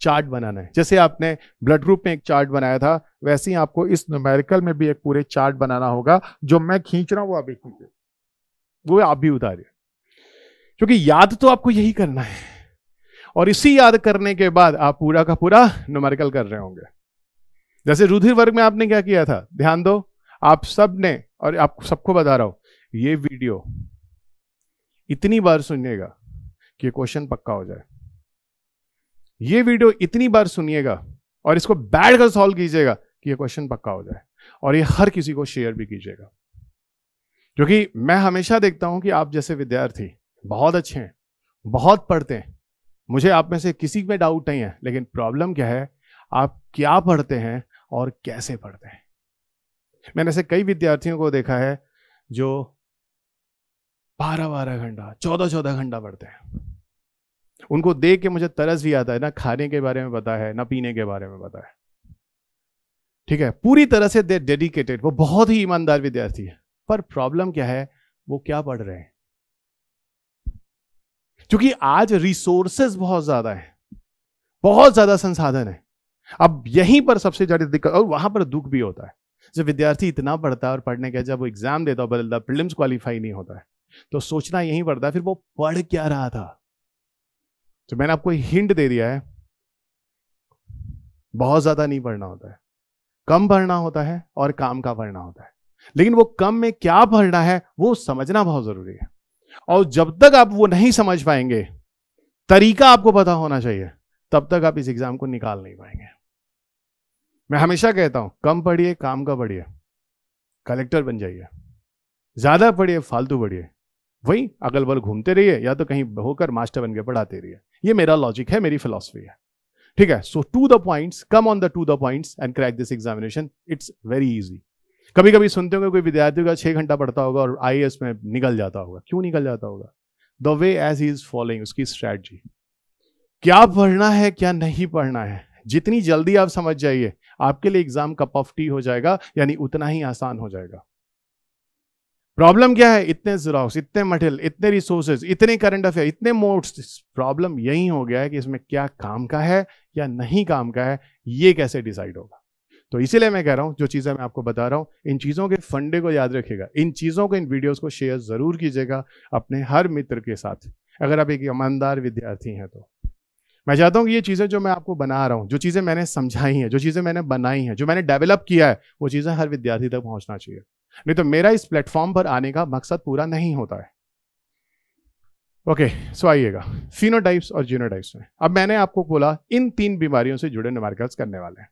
चार्ट बनाना है जैसे आपने ब्लड ग्रुप में एक चार्ट बनाया था वैसे ही आपको इस न्यूमेरिकल में भी एक पूरे चार्ट बनाना होगा जो मैं खींच रहा हूं वो आप खींचे वो आप भी उतारे क्योंकि याद तो आपको यही करना है और इसी याद करने के बाद आप पूरा का पूरा न्यूमेरिकल कर रहे होंगे जैसे रुधिर वर्ग में आपने क्या किया था ध्यान दो आप सब ने और आप सबको बता रहा हूं ये वीडियो इतनी बार सुनिएगा कि क्वेश्चन पक्का हो जाए ये वीडियो इतनी बार सुनिएगा और इसको बैठ कर सॉल्व कीजिएगा कि ये क्वेश्चन पक्का हो जाए और ये हर किसी को शेयर भी कीजिएगा क्योंकि मैं हमेशा देखता हूं कि आप जैसे विद्यार्थी बहुत अच्छे हैं बहुत पढ़ते हैं मुझे आप में से किसी में डाउट नहीं है लेकिन प्रॉब्लम क्या है आप क्या पढ़ते हैं और कैसे पढ़ते हैं मैंने ऐसे कई विद्यार्थियों को देखा है जो बारह बारह घंटा चौदह चौदह घंटा पढ़ते हैं उनको देख के मुझे तरस भी आता है ना खाने के बारे में पता है ना पीने के बारे में पता है ठीक है पूरी तरह से दे डेडिकेटेड वो बहुत ही ईमानदार विद्यार्थी है पर प्रॉब्लम क्या है वो क्या पढ़ रहे हैं क्योंकि आज रिसोर्सेस बहुत ज्यादा है बहुत ज्यादा संसाधन है अब यहीं पर सबसे ज्यादा दिक्कत और वहां पर दुख भी होता है जब विद्यार्थी इतना पढ़ता है और पढ़ने के जब वो एग्जाम देता है बदलता प्रिलिम्स क्वालिफाई नहीं होता है तो सोचना यहीं पड़ता है फिर वो पढ़ क्या रहा था तो मैंने आपको हिंट दे दिया है बहुत ज्यादा नहीं पढ़ना होता है कम पढ़ना होता है और काम का पढ़ना होता है लेकिन वो कम में क्या पढ़ना है वो समझना बहुत जरूरी है और जब तक आप वो नहीं समझ पाएंगे तरीका आपको पता होना चाहिए तब तक आप इस एग्जाम को निकाल नहीं पाएंगे मैं हमेशा कहता हूं कम पढ़िए काम का पढ़िए कलेक्टर बन जाइए ज़्यादा पढ़िए फालतू पढ़िए वही अगल बगल घूमते रहिए या तो कहीं होकर मास्टर बन के पढ़ाते रहिए ये मेरा लॉजिक है मेरी फिलोसफी है ठीक है so to the points come on the to the points and crack this examination it's very easy कभी कभी सुनते होंगे कोई विद्यार्थी का छह घंटा पढ़ता होगा और आई में निकल जाता होगा क्यों निकल जाता होगा the way as he is following उसकी स्ट्रैटी क्या पढ़ना है क्या नहीं पढ़ना है जितनी जल्दी आप समझ जाइए आपके लिए एग्जाम का ऑफ टी हो जाएगा यानी उतना ही आसान हो जाएगा प्रॉब्लम क्या है इतने जिराक्स इतने मटेरियल इतने रिसोर्सेज इतने करंट अफेयर इतने मोड्स प्रॉब्लम यही हो गया है कि इसमें क्या काम का है या नहीं काम का है ये कैसे डिसाइड होगा तो इसीलिए मैं कह रहा हूं जो चीज़ें मैं आपको बता रहा हूं इन चीज़ों के फंडे को याद रखिएगा इन चीज़ों को इन वीडियोस को शेयर ज़रूर कीजिएगा अपने हर मित्र के साथ अगर आप एक ईमानदार विद्यार्थी हैं तो मैं चाहता हूँ कि ये चीज़ें जो मैं आपको बना रहा हूँ जो चीज़ें मैंने समझाई हैं जो चीज़ें मैंने बनाई हैं जो मैंने डेवलप किया है वो चीज़ें हर विद्यार्थी तक पहुँचना चाहिए नहीं तो मेरा इस प्लेटफॉर्म पर आने का मकसद पूरा नहीं होता है ओके सो आइएगा फिनोटाइप्स और जीनोटाइप्स में अब मैंने आपको बोला इन तीन बीमारियों से जुड़े नुमार्कल्स करने वाले हैं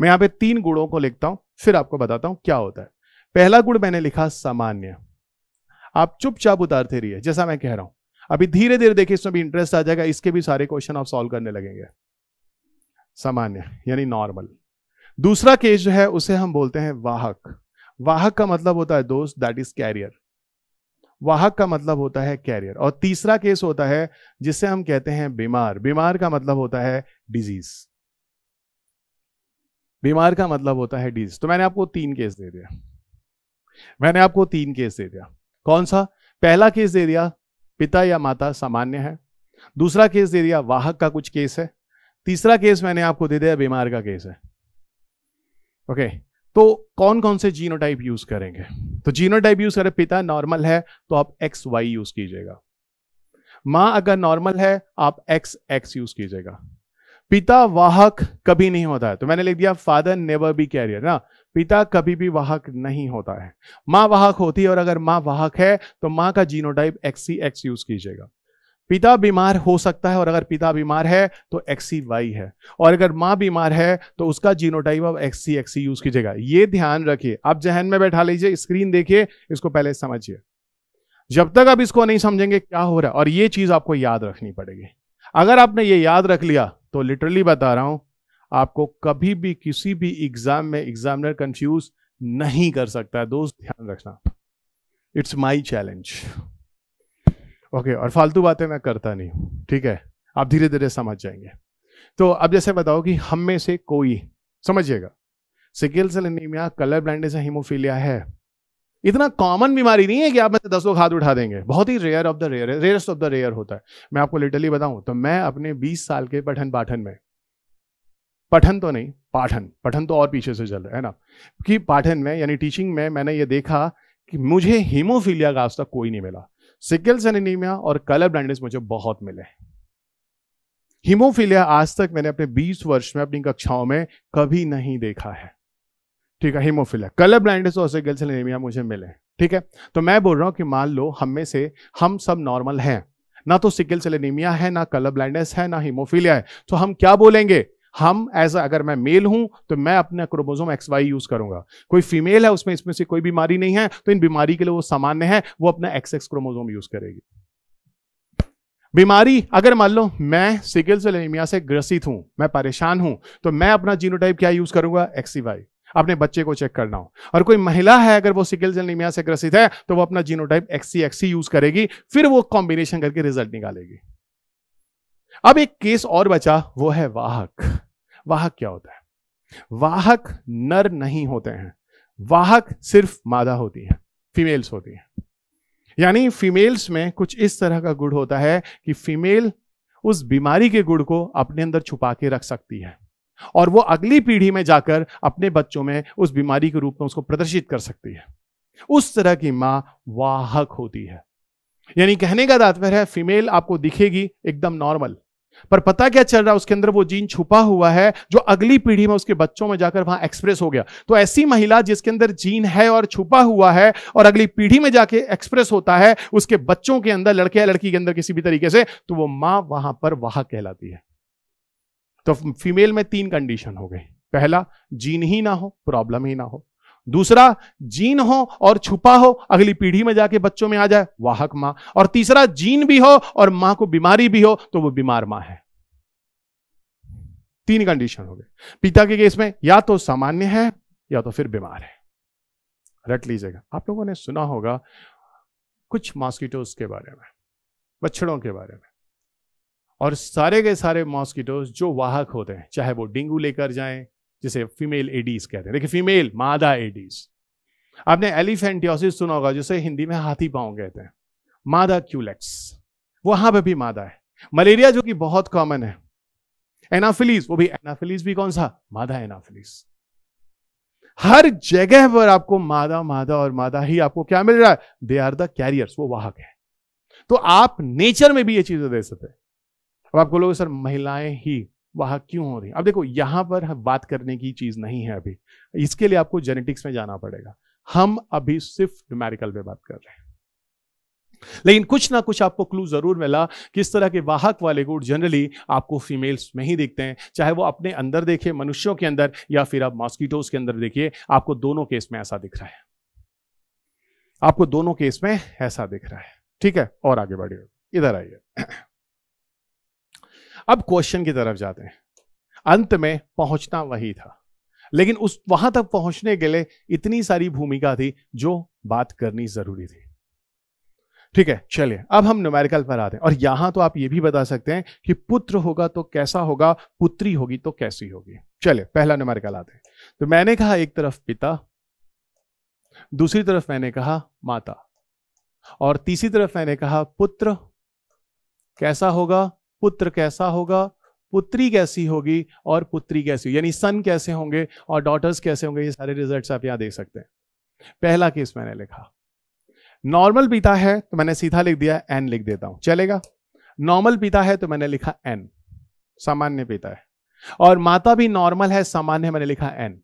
मैं यहाँ पे तीन गुणों को लिखता हूँ फिर आपको बताता हूँ क्या होता है पहला गुण मैंने लिखा सामान्य आप चुपचाप उतारते रहिए जैसा मैं कह रहा हूँ अभी धीरे धीरे देखिए इसमें भी इंटरेस्ट आ जाएगा इसके भी सारे क्वेश्चन आप सॉल्व करने लगेंगे सामान्य यानी नॉर्मल दूसरा केस जो है उसे हम बोलते हैं वाहक वाहक का मतलब होता है दोस्त दैट इज कैरियर वाहक का मतलब होता है कैरियर और तीसरा केस होता है जिसे हम कहते हैं बीमार बीमार का मतलब होता है डिजीज बीमार का मतलब होता है डिजीज तो मैंने आपको तीन केस दे दिया मैंने आपको तीन केस दे दिया कौन सा पहला केस दे दिया पिता या माता सामान्य है दूसरा केस दे दिया वाहक का कुछ केस है तीसरा केस मैंने आपको दे दिया बीमार का केस है ओके तो कौन कौन से जीनोटाइप यूज करेंगे तो जीनोटाइप यूज करें पिता नॉर्मल है तो आप एक्स वाई यूज कीजिएगा मां अगर नॉर्मल है आप एक्स एक्स यूज कीजिएगा पिता वाहक कभी नहीं होता है तो मैंने लिख दिया फादर नेवर बी कैरियर ना पिता कभी भी वाहक नहीं होता है माँ वाहक होती है और अगर माँ वाहक है तो माँ का जीनोटाइप एक्सी एक्स यूज कीजिएगा पिता बीमार हो सकता है और अगर पिता बीमार है तो एक्सी वाई है और अगर माँ बीमार है तो उसका जीनोटाइप अब एक्सी एक्सी यूज कीजिएगा ये ध्यान रखिए आप जहन में बैठा लीजिए स्क्रीन देखिए इसको पहले समझिए जब तक आप इसको नहीं समझेंगे क्या हो रहा है और ये चीज आपको याद रखनी पड़ेगी अगर आपने ये याद रख लिया तो लिटरली बता रहा हूं आपको कभी भी किसी भी एग्जाम में एग्जामिनर कंफ्यूज नहीं कर सकता है दोस्त ध्यान रखना इट्स माई चैलेंज ओके और फालतू बातें मैं करता नहीं हूं ठीक है आप धीरे धीरे समझ जाएंगे तो अब जैसे बताओ कि हम में से कोई समझिएगा sickle cell anaemia colour blindness या हीमोफीलिया है इतना कॉमन बीमारी नहीं है कि आप में से दस लोग हाथ उठा देंगे बहुत ही rare of the rare rarest of the rare होता है मैं आपको लिटरली बताऊं तो मैं अपने 20 साल के पठन पाठन में पठन तो नहीं पाठन पठन तो और पीछे से चल रहा है ना कि पाठन में यानी टीचिंग में मैंने ये देखा कि मुझे हीमोफीलिया का आज तक कोई नहीं मिला सिकल सेल और कलर ब्लाइंडनेस मुझे बहुत मिले हीमोफीलिया आज तक मैंने अपने 20 वर्ष में अपनी कक्षाओं में कभी नहीं देखा है ठीक है हीमोफीलिया कलर ब्लाइंडनेस और सिकल सेल मुझे मिले ठीक है तो मैं बोल रहा हूं कि मान लो हम में से हम सब नॉर्मल हैं ना तो सिकल सेल है ना कलर ब्लाइंडनेस है ना हीमोफीलिया है तो हम क्या बोलेंगे हम एज अगर मैं मेल हूं तो मैं अपना क्रोमोजोम एक्स वाई यूज करूंगा कोई फीमेल है उसमें इसमें से कोई बीमारी नहीं है तो इन बीमारी के लिए वो सामान्य है वो अपना एक्स एक्स क्रोमोजोम यूज करेगी बीमारी अगर मान लो मैं सिकल से लेमिया से ग्रसित हूं मैं परेशान हूं तो मैं अपना जीनोटाइप क्या यूज करूंगा एक्सी वाई अपने बच्चे को चेक करना हो और कोई महिला है अगर वो सिकल से लेमिया से ग्रसित है तो वो अपना जीनोटाइप एक्सी एक्सी यूज करेगी फिर वो कॉम्बिनेशन करके रिजल्ट निकालेगी अब एक केस और बचा वो है वाहक वाहक क्या होता है वाहक नर नहीं होते हैं वाहक सिर्फ मादा होती है फीमेल्स होती है यानी फीमेल्स में कुछ इस तरह का गुड़ होता है कि फीमेल उस बीमारी के गुड़ को अपने अंदर छुपा के रख सकती है और वो अगली पीढ़ी में जाकर अपने बच्चों में उस बीमारी के रूप में उसको प्रदर्शित कर सकती है उस तरह की मां वाहक होती है यानी कहने का तात्पर्य है फीमेल आपको दिखेगी एकदम नॉर्मल पर पता क्या चल रहा है उसके अंदर वो जीन छुपा हुआ है जो अगली पीढ़ी में उसके बच्चों में जाकर वहां एक्सप्रेस हो गया तो ऐसी महिला जिसके अंदर जीन है और छुपा हुआ है और अगली पीढ़ी में जाके एक्सप्रेस होता है उसके बच्चों के अंदर लड़के या लड़की के अंदर किसी भी तरीके से तो वो मां वहां पर वहा कहलाती है तो फीमेल में तीन कंडीशन हो गई पहला जीन ही ना हो प्रॉब्लम ही ना हो दूसरा जीन हो और छुपा हो अगली पीढ़ी में जाके बच्चों में आ जाए वाहक मां और तीसरा जीन भी हो और मां को बीमारी भी हो तो वो बीमार मां है तीन कंडीशन हो गए पिता के केस में या तो सामान्य है या तो फिर बीमार है रट लीजिएगा आप लोगों ने सुना होगा कुछ मॉस्किटोज के बारे में मच्छरों के बारे में और सारे के सारे मॉस्किटोज जो वाहक होते हैं चाहे वो डेंगू लेकर जाएं जिसे फीमेल एडीज कहते हैं देखिए फीमेल मादा एडीज आपने एलिफेंटियोसिस सुना होगा जिसे हिंदी में हाथी पाओ कहते हैं मादा क्यूलेक्स वहां पर भी मादा है मलेरिया जो कि बहुत कॉमन है एनाफिलीज वो भी एनाफिलीज भी कौन सा मादा एनाफिलीज हर जगह पर आपको मादा मादा और मादा ही आपको क्या मिल रहा है दे आर द कैरियर्स वो वाहक है तो आप नेचर में भी ये चीजें दे सकते अब आपको लोग सर महिलाएं ही वहाँ क्यों हो रही अब देखो यहाँ पर बात करने की चीज़ नहीं है अभी इसके लिए आपको जेनेटिक्स में जाना पड़ेगा हम अभी सिर्फ न्यूमेरिकल पे बात कर रहे हैं लेकिन कुछ ना कुछ आपको क्लू जरूर मिला कि इस तरह के वाहक वाले गुण जनरली आपको फीमेल्स में ही दिखते हैं चाहे वो अपने अंदर देखे मनुष्यों के अंदर या फिर आप मॉस्किटोज के अंदर देखिए आपको दोनों केस में ऐसा दिख रहा है आपको दोनों केस में ऐसा दिख रहा है ठीक है और आगे बढ़िए इधर आइए अब क्वेश्चन की तरफ जाते हैं अंत में पहुंचना वही था लेकिन उस वहां तक पहुंचने के लिए इतनी सारी भूमिका थी जो बात करनी जरूरी थी ठीक है चलिए अब हम न्यूमेरिकल पर आते हैं और यहां तो आप ये भी बता सकते हैं कि पुत्र होगा तो कैसा होगा पुत्री होगी तो कैसी होगी चलिए पहला न्यूमेरिकल आते हैं तो मैंने कहा एक तरफ पिता दूसरी तरफ मैंने कहा माता और तीसरी तरफ मैंने कहा पुत्र कैसा होगा पुत्र कैसा होगा पुत्री कैसी होगी और पुत्री कैसी यानी सन कैसे होंगे और डॉटर्स कैसे होंगे ये सारे रिजल्ट्स आप यहां देख सकते हैं पहला केस मैंने लिखा नॉर्मल पिता है तो मैंने सीधा लिख दिया एन लिख देता हूं चलेगा नॉर्मल पिता है तो मैंने लिखा एन सामान्य पिता है और माता भी नॉर्मल है सामान्य मैंने लिखा एन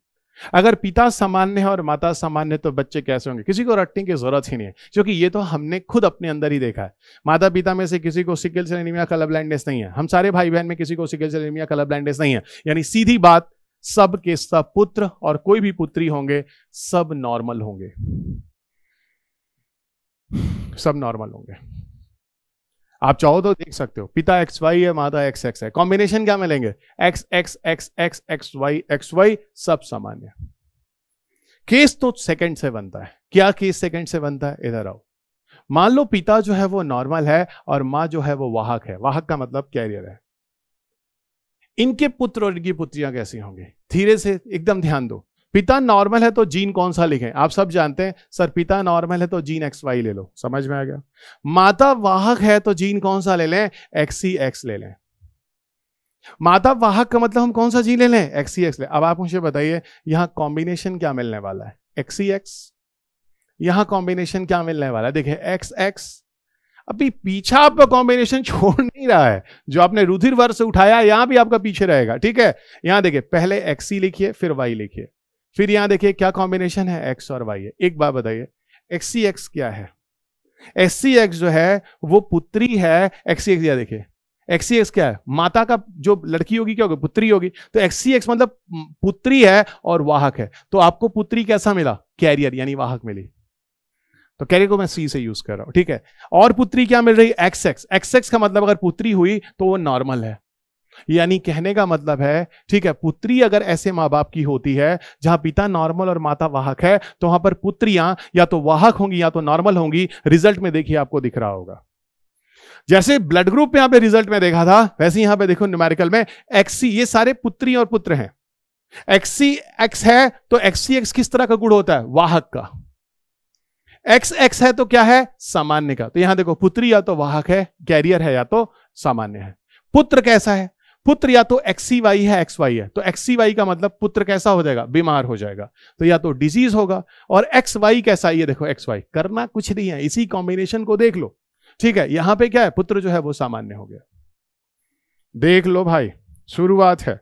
अगर पिता सामान्य है और माता सामान्य तो बच्चे कैसे होंगे किसी को रटने की जरूरत ही नहीं है क्योंकि ये तो हमने खुद अपने अंदर ही देखा है माता पिता में से किसी को सिकल से एनीमिया कलर ब्लाइंडनेस नहीं है हम सारे भाई बहन में किसी को सिकल से एनीमिया कलर ब्लाइंडनेस नहीं है यानी सीधी बात सब के सब पुत्र और कोई भी पुत्री होंगे सब नॉर्मल होंगे सब नॉर्मल होंगे आप चाहो तो देख सकते हो पिता एक्स वाई है माता एक्स एक्स है कॉम्बिनेशन क्या मिलेंगे X X X X X Y X Y सब सामान्य केस तो सेकंड से बनता है क्या केस सेकंड से बनता है इधर आओ मान लो पिता जो है वो नॉर्मल है और मां जो है वो वाहक है वाहक का मतलब कैरियर है इनके पुत्र और इनकी पुत्रियां कैसी होंगी धीरे से एकदम ध्यान दो पिता नॉर्मल है तो जीन कौन सा लिखें आप सब जानते हैं सर पिता नॉर्मल है तो जीन एक्स वाई ले लो समझ में आ गया माता वाहक है तो जीन कौन सा ले लें एक्स एक्स ले लें माता वाहक का मतलब हम कौन सा जीन ले लें एक्स एक्स ले अब आप मुझे बताइए यहां कॉम्बिनेशन क्या मिलने वाला है एक्स एक्स यहां कॉम्बिनेशन क्या मिलने वाला है देखिए एक्स एक्स अभी पीछा आपका कॉम्बिनेशन *laughs* छोड़ नहीं रहा है जो आपने रुधिर वर्ष उठाया यहां भी आपका पीछे रहेगा ठीक है यहां देखिए पहले एक्स लिखिए फिर वाई लिखिए फिर यहां देखिए क्या कॉम्बिनेशन है एक्स और वाई है एक बात बताइए एक्स सी एक्स क्या है एस सी एक्स जो है वो पुत्री है एक्स सी एक्स या देखिए एक्स सी एक्स क्या है माता का जो लड़की होगी क्या होगी पुत्री होगी तो एक्स सी एक्स मतलब पुत्री है और वाहक है तो आपको पुत्री कैसा मिला कैरियर यानी वाहक मिली तो कैरियर को मैं सी से यूज कर रहा हूं ठीक है और पुत्री क्या मिल रही एक्स एक्स एक्स एक्स का मतलब अगर पुत्री हुई तो वो नॉर्मल है यानी कहने का मतलब है ठीक है पुत्री अगर ऐसे माँ बाप की होती है जहां पिता नॉर्मल और माता वाहक है तो वहां पर पुत्रियां या तो वाहक होंगी या तो नॉर्मल होंगी रिजल्ट में देखिए आपको दिख रहा होगा जैसे ब्लड ग्रुप यहां पे रिजल्ट में देखा था वैसे यहां पे देखो न्यूमेरिकल में एक्सी ये सारे पुत्री और पुत्र हैं एक्सी एक्स है तो एक्सी एक्स किस तरह का गुण होता है वाहक का एक्स एक्स है तो क्या है सामान्य का तो यहां देखो पुत्री या तो वाहक है कैरियर है या तो सामान्य है पुत्र कैसा है पुत्र या तो एक्सी वाई है एक्स वाई है तो एक्सी वाई का मतलब पुत्र कैसा हो जाएगा बीमार हो जाएगा तो या तो डिजीज होगा और एक्स वाई कैसा ये देखो एक्स वाई करना कुछ नहीं है इसी कॉम्बिनेशन को देख लो ठीक है यहां पे क्या है पुत्र जो है वो सामान्य हो गया देख लो भाई शुरुआत है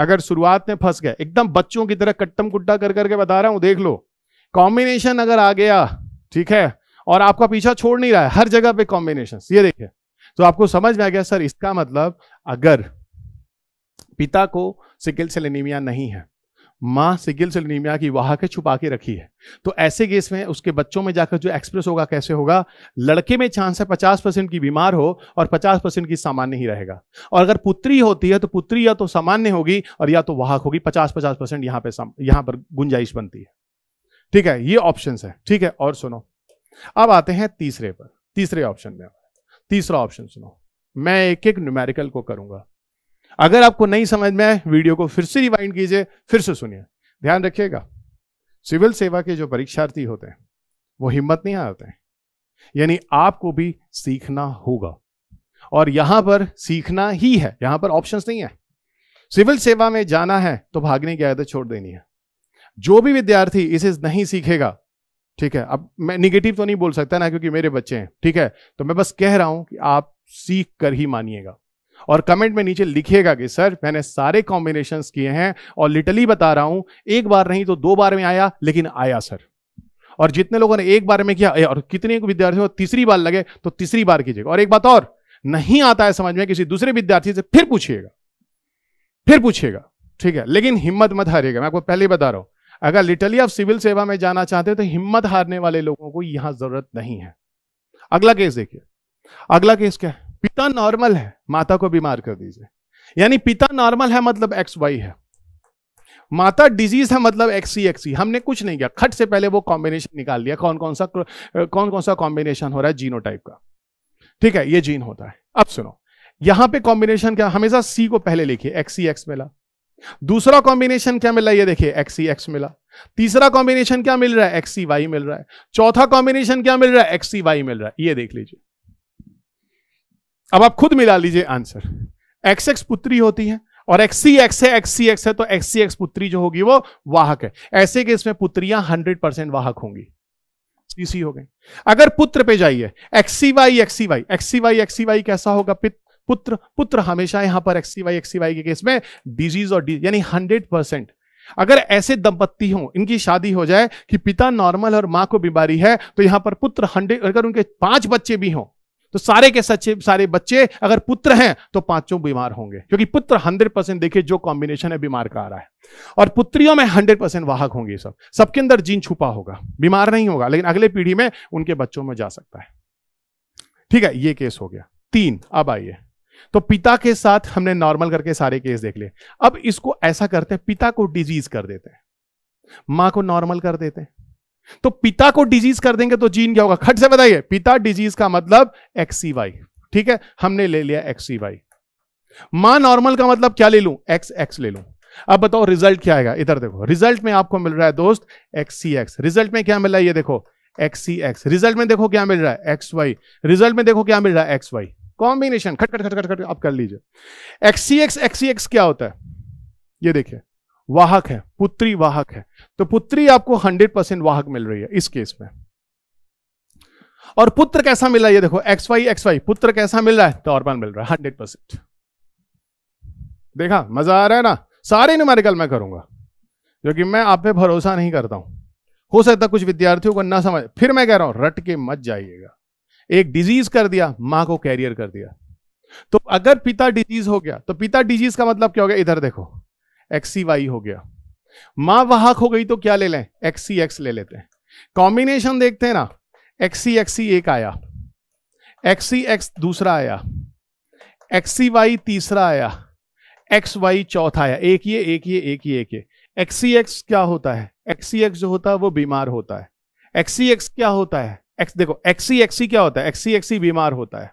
अगर शुरुआत में फंस गया एकदम बच्चों की तरह कट्टम कुट्टा कर करके बता रहा हूं देख लो कॉम्बिनेशन अगर आ गया ठीक है और आपका पीछा छोड़ नहीं रहा है हर जगह पे कॉम्बिनेशन ये देखिए तो आपको समझ में आ गया सर इसका मतलब अगर पिता को सिकिल सेल एनीमिया नहीं है माँ सिकिल सेल एनीमिया की वाह के छुपा के रखी है तो ऐसे केस में उसके बच्चों में जाकर जो एक्सप्रेस होगा कैसे होगा लड़के में चांस है पचास परसेंट की बीमार हो और पचास परसेंट की सामान्य ही रहेगा और अगर पुत्री होती है तो पुत्री या तो सामान्य होगी और या तो वाहक होगी पचास पचास परसेंट यहाँ पे यहाँ पर गुंजाइश बनती है ठीक है ये ऑप्शन है ठीक है और सुनो अब आते हैं तीसरे पर तीसरे ऑप्शन में तीसरा ऑप्शन सुनो मैं एक एक न्यूमेरिकल को करूंगा अगर आपको नहीं समझ में आए वीडियो को फिर से रिवाइंड कीजिए फिर से सुनिए ध्यान रखिएगा सिविल सेवा के जो परीक्षार्थी होते हैं वो हिम्मत नहीं हारते यानी आपको भी सीखना होगा और यहां पर सीखना ही है यहां पर ऑप्शंस नहीं है सिविल सेवा में जाना है तो भागने की आदत छोड़ देनी है जो भी विद्यार्थी इसे नहीं सीखेगा ठीक है अब मैं निगेटिव तो नहीं बोल सकता ना क्योंकि मेरे बच्चे हैं ठीक है तो मैं बस कह रहा हूं कि आप सीख कर ही मानिएगा और कमेंट में नीचे लिखिएगा कि सर मैंने सारे कॉम्बिनेशन किए हैं और लिटली बता रहा हूं एक बार नहीं तो दो बार में आया लेकिन आया सर और जितने लोगों ने एक बार में किया और कितने विद्यार्थियों को तीसरी बार लगे तो तीसरी बार कीजिएगा और एक बात और नहीं आता है समझ में किसी दूसरे विद्यार्थी से फिर पूछिएगा फिर पूछिएगा ठीक है लेकिन हिम्मत मत हारिएगा मैं आपको पहले बता रहा हूं अगर लिटली आप सिविल सेवा में जाना चाहते हो तो हिम्मत हारने वाले लोगों को यहां जरूरत नहीं है अगला केस देखिए अगला केस क्या है पिता नॉर्मल है माता को बीमार कर दीजिए यानी पिता नॉर्मल है मतलब एक्स वाई है माता डिजीज है मतलब एक्सी एक्सी e। हमने कुछ नहीं किया खट से पहले वो कॉम्बिनेशन निकाल लिया कौन कौन सा कौन कौन सा कॉम्बिनेशन हो रहा है जीनो टाइप का ठीक है ये जीन होता है अब सुनो यहां पे कॉम्बिनेशन क्या हमेशा सी को पहले लिखिए एक्सी एक्स मिला दूसरा कॉम्बिनेशन क्या मिला ये देखिए एक्सी एक्स मिला तीसरा कॉम्बिनेशन क्या मिल रहा है एक्सी वाई मिल रहा है चौथा कॉम्बिनेशन क्या मिल रहा है एक्सी वाई मिल रहा है ये देख लीजिए अब आप खुद मिला लीजिए आंसर एक्स एक्स पुत्री होती है और एक्सी एक्स है एक्स सी एक्स है तो एक्स सी एक्स पुत्री जो होगी वो वाहक है ऐसे केस में पुत्रियां हंड्रेड परसेंट वाहक होंगी सीसी हो गए अगर पुत्र पे जाइए XC Y XC Y XC Y XC Y कैसा होगा पित पुत्र पुत्र हमेशा यहां पर एक्सी वाई एक्सी वाई के केस में डिजीज और यानी हंड्रेड परसेंट अगर ऐसे दंपत्ति हो इनकी शादी हो जाए कि पिता नॉर्मल और मां को बीमारी है तो यहां पर पुत्र हंड्रेड अगर उनके पांच बच्चे भी हों तो सारे के सच्चे सारे बच्चे अगर पुत्र हैं तो पांचों बीमार होंगे क्योंकि पुत्र हंड्रेड परसेंट देखिए जो कॉम्बिनेशन है बीमार का आ रहा है और पुत्रियों में हंड्रेड परसेंट वाहक होंगे सब सबके अंदर जीन छुपा होगा बीमार नहीं होगा लेकिन अगले पीढ़ी में उनके बच्चों में जा सकता है ठीक है ये केस हो गया तीन अब आइए तो पिता के साथ हमने नॉर्मल करके सारे केस देख लिए अब इसको ऐसा करते हैं पिता को डिजीज कर देते हैं मां को नॉर्मल कर देते हैं तो पिता को डिजीज कर देंगे तो जीन क्या होगा खट से बताइए पिता डिजीज का मतलब एक्सी वाई e ठीक है हमने ले लिया एक्सी वाई मां नॉर्मल का मतलब क्या ले लू एक्स एक्स ले लू अब बताओ रिजल्ट क्या आएगा इधर देखो रिजल्ट में आपको मिल रहा है दोस्त एक्स एक्स रिजल्ट में क्या मिल रहा है ये देखो एक्सी एक्स रिजल्ट में देखो क्या मिल रहा है एक्स वाई रिजल्ट में देखो क्या मिल रहा है एक्स वाई कॉम्बिनेशन खट खट खट खट खट आप कर लीजिए एक्सी एक्स एक्स एक्स क्या होता है ये देखिए वाहक है पुत्री वाहक है तो पुत्री आपको हंड्रेड परसेंट वाहक मिल रही है इस केस में और पुत्र कैसा मिल रहा है ये देखो एक्स वाई एक्स वाई पुत्र कैसा मिल रहा है टॉर्बन तो मिल रहा है हंड्रेड परसेंट देखा मजा आ रहा है ना सारे न्यूमेरिकल मैं करूंगा क्योंकि मैं आप पे भरोसा नहीं करता हूं हो सकता कुछ विद्यार्थियों को ना समझ फिर मैं कह रहा हूं रट के मत जाइएगा एक डिजीज कर दिया मां को कैरियर कर दिया तो अगर पिता डिजीज हो गया तो पिता डिजीज का मतलब क्या हो गया इधर देखो एक्स वाई हो गया मां वाहक हो गई तो क्या ले लें एक्स एक्स ले लेते हैं कॉम्बिनेशन देखते हैं ना एक्स सी एक आया एक्स एक्स दूसरा आया एक्स वाई तीसरा आया एक्स वाई चौथा आया एक ये एक ये एक ये एक ये एक्स एक्स क्या होता है एक्स एक्स जो होता है वो बीमार होता है एक्स एक्स क्या होता है एक्स देखो एक्स सी क्या होता है एक्स सी बीमार होता है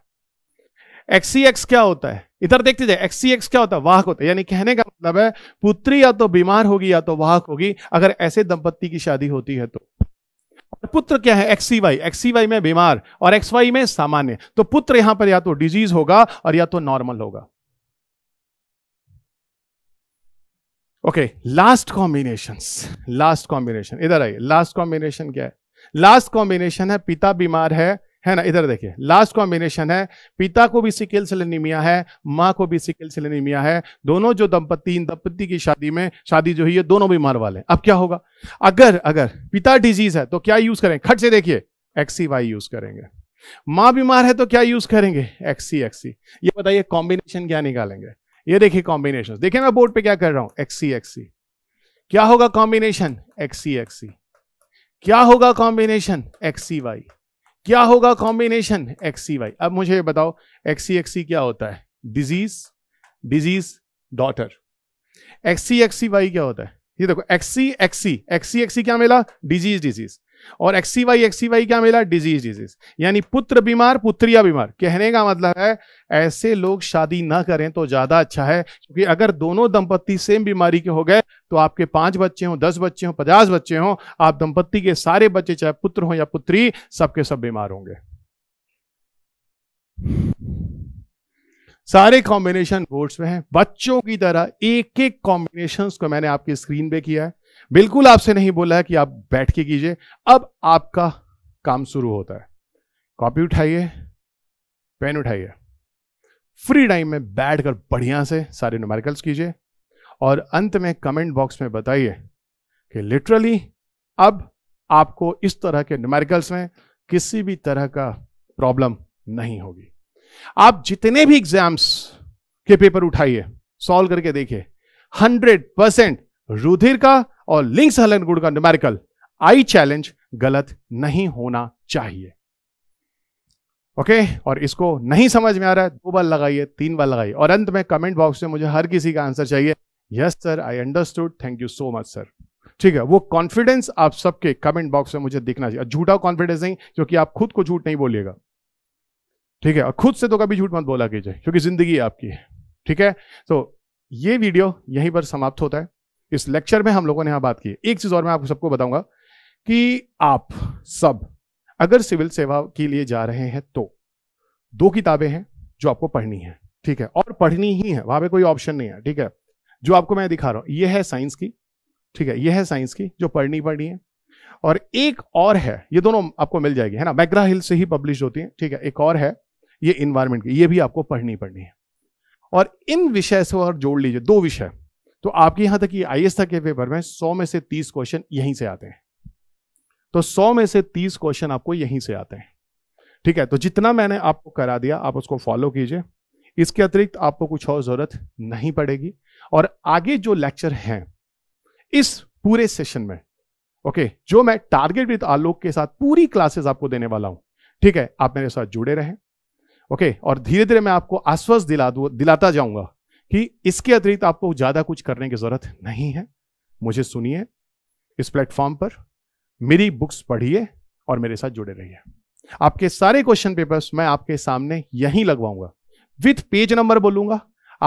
एक्स क्या होता है इधर देखते जाए एक्स क्या होता है वाहक होता है यानी कहने का मतलब है पुत्री या तो बीमार होगी या तो वाहक होगी अगर ऐसे दंपत्ति की शादी होती है तो पुत्र क्या है एक्सी वाई एक्सी वाई में बीमार और एक्स वाई में सामान्य तो पुत्र यहां पर या तो डिजीज होगा और या तो नॉर्मल होगा okay last combination last combination इधर आइए लास्ट कॉम्बिनेशन क्या है लास्ट कॉम्बिनेशन है पिता बीमार है है ना इधर देखिए लास्ट कॉम्बिनेशन है पिता को भी सिकल सेल एनीमिया है माँ को भी सिकिल सेल एनीमिया है दोनों जो दंपति इन दंपति की शादी में शादी जो हुई है दोनों बीमार वाले अब क्या होगा अगर अगर पिता डिजीज है तो क्या यूज करें खट से देखिए एक्सी वाई यूज करेंगे माँ बीमार है तो क्या यूज करेंगे एक्सी एक्सी e, e। ये बताइए कॉम्बिनेशन क्या निकालेंगे ये देखिए कॉम्बिनेशन देखिए मैं बोर्ड पर क्या कर रहा हूं एक्सी एक्सी क्या होगा कॉम्बिनेशन एक्सी एक्सी क्या होगा कॉम्बिनेशन एक्सी वाई क्या होगा कॉम्बिनेशन एक्स सी वाई अब मुझे बताओ एक्स सी एक्स सी क्या होता है disease disease daughter X C X C Y क्या होता है ये देखो X C X C X C X C क्या मिला डिजीज डिजीज और एक्सी वाई एक्सी वाई क्या मिला डिजीज डिजीज यानी पुत्र बीमार पुत्रिया बीमार कहने का मतलब है ऐसे लोग शादी ना करें तो ज्यादा अच्छा है क्योंकि अगर दोनों दंपत्ति सेम बीमारी के हो गए तो आपके पांच बच्चे हों दस बच्चे हों पचास बच्चे हों आप दंपत्ति के सारे बच्चे चाहे पुत्र हो या पुत्री सबके सब बीमार होंगे सारे कॉम्बिनेशन बोर्ड्स में हैं बच्चों की तरह एक एक कॉम्बिनेशन को मैंने आपकी स्क्रीन पे किया है बिल्कुल आपसे नहीं बोला है कि आप बैठ के कीजिए अब आपका काम शुरू होता है कॉपी उठाइए पेन उठाइए फ्री टाइम में बैठकर बढ़िया से सारे न्यूमेरिकल्स कीजिए और अंत में कमेंट बॉक्स में बताइए कि लिटरली अब आपको इस तरह के न्यूमेरिकल्स में किसी भी तरह का प्रॉब्लम नहीं होगी आप जितने भी एग्जाम्स के पेपर उठाइए सॉल्व करके देखिए हंड्रेड परसेंट रुधिर का और लिंग सहलन गुण का न्यूमेरिकल आई चैलेंज गलत नहीं होना चाहिए ओके okay? और इसको नहीं समझ में आ रहा है दो बार लगाइए तीन बार लगाइए और अंत में कमेंट बॉक्स में मुझे हर किसी का आंसर चाहिए yes sir I understood thank you so much sir ठीक है वो कॉन्फिडेंस आप सबके कमेंट बॉक्स में मुझे दिखना चाहिए झूठा कॉन्फिडेंस नहीं क्योंकि आप खुद को झूठ नहीं बोलिएगा ठीक है और खुद से तो कभी झूठ मत बोला कीजिए क्योंकि जिंदगी आपकी है ठीक है तो ये वीडियो यहीं पर समाप्त होता है इस लेक्चर में हम लोगों ने यहां बात की एक चीज़ और मैं आप सबको बताऊंगा कि आप सब अगर सिविल सेवा के लिए जा रहे हैं तो दो किताबें हैं जो आपको पढ़नी है ठीक है और पढ़नी ही है वहां पे कोई ऑप्शन नहीं है ठीक है जो आपको मैं दिखा रहा हूं यह है साइंस की ठीक है यह है साइंस की जो पढ़नी पढ़नी है और एक और है ये दोनों आपको मिल जाएगी है ना मैग्रा हिल से ही पब्लिश होती है ठीक है एक और है ये इन्वायरमेंट की ये भी आपको पढ़नी पढ़नी है और इन विषय से और जोड़ लीजिए दो विषय तो आपके यहां तक ये आई एस तक के पेपर में सौ में से तीस क्वेश्चन यहीं से आते हैं तो सौ में से तीस क्वेश्चन आपको यहीं से आते हैं ठीक है तो जितना मैंने आपको करा दिया आप उसको फॉलो कीजिए इसके अतिरिक्त आपको कुछ और ज़रूरत नहीं पड़ेगी और आगे जो लेक्चर हैं इस पूरे सेशन में ओके जो मैं टारगेट विद आलोक के साथ पूरी क्लासेस आपको देने वाला हूं ठीक है आप मेरे साथ जुड़े रहें ओके और धीरे धीरे मैं आपको आश्वस्त दिला दिलाता जाऊंगा कि इसके अतिरिक्त आपको ज़्यादा कुछ करने की ज़रूरत नहीं है मुझे सुनिए इस प्लेटफॉर्म पर मेरी बुक्स पढ़िए और मेरे साथ जुड़े रहिए आपके सारे क्वेश्चन पेपर्स मैं आपके सामने यहीं लगवाऊंगा विथ पेज नंबर बोलूंगा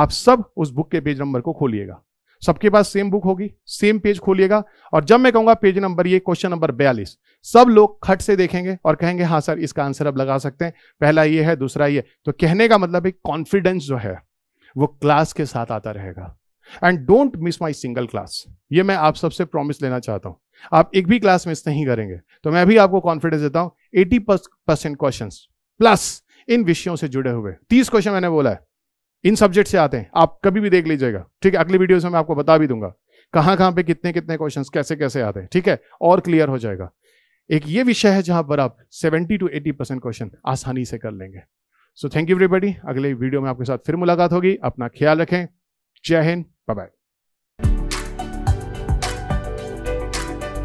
आप सब उस बुक के पेज नंबर को खोलिएगा सबके पास सेम बुक होगी सेम पेज खोलिएगा और जब मैं कहूंगा पेज नंबर ये क्वेश्चन नंबर बयालीस सब लोग खट से देखेंगे और कहेंगे हाँ सर इसका आंसर अब लगा सकते हैं पहला ये है दूसरा ये तो कहने का मतलब एक कॉन्फिडेंस जो है वो क्लास के साथ आता रहेगा and don't miss my single class ये मैं आप सबसे प्रॉमिस लेना चाहता हूं आप एक भी क्लास मिस नहीं करेंगे तो मैं भी आपको कॉन्फिडेंस देता हूं एटी परसेंट क्वेश्चन प्लस इन विषयों से जुड़े हुए तीस क्वेश्चन मैंने बोला है इन सब्जेक्ट से आते हैं आप कभी भी देख लीजिएगा ठीक है अगली वीडियो में मैं आपको बता भी दूंगा कहां कहां पे कितने कितने क्वेश्चंस कैसे कैसे आते हैं ठीक है और क्लियर हो जाएगा एक ये विषय है जहां पर आप 70 टू 80 परसेंट क्वेश्चन आसानी से कर लेंगे सो थैंक यू एवरीबडी अगले वीडियो में आपके साथ फिर मुलाकात होगी अपना ख्याल रखें जय हिंद बाय बाय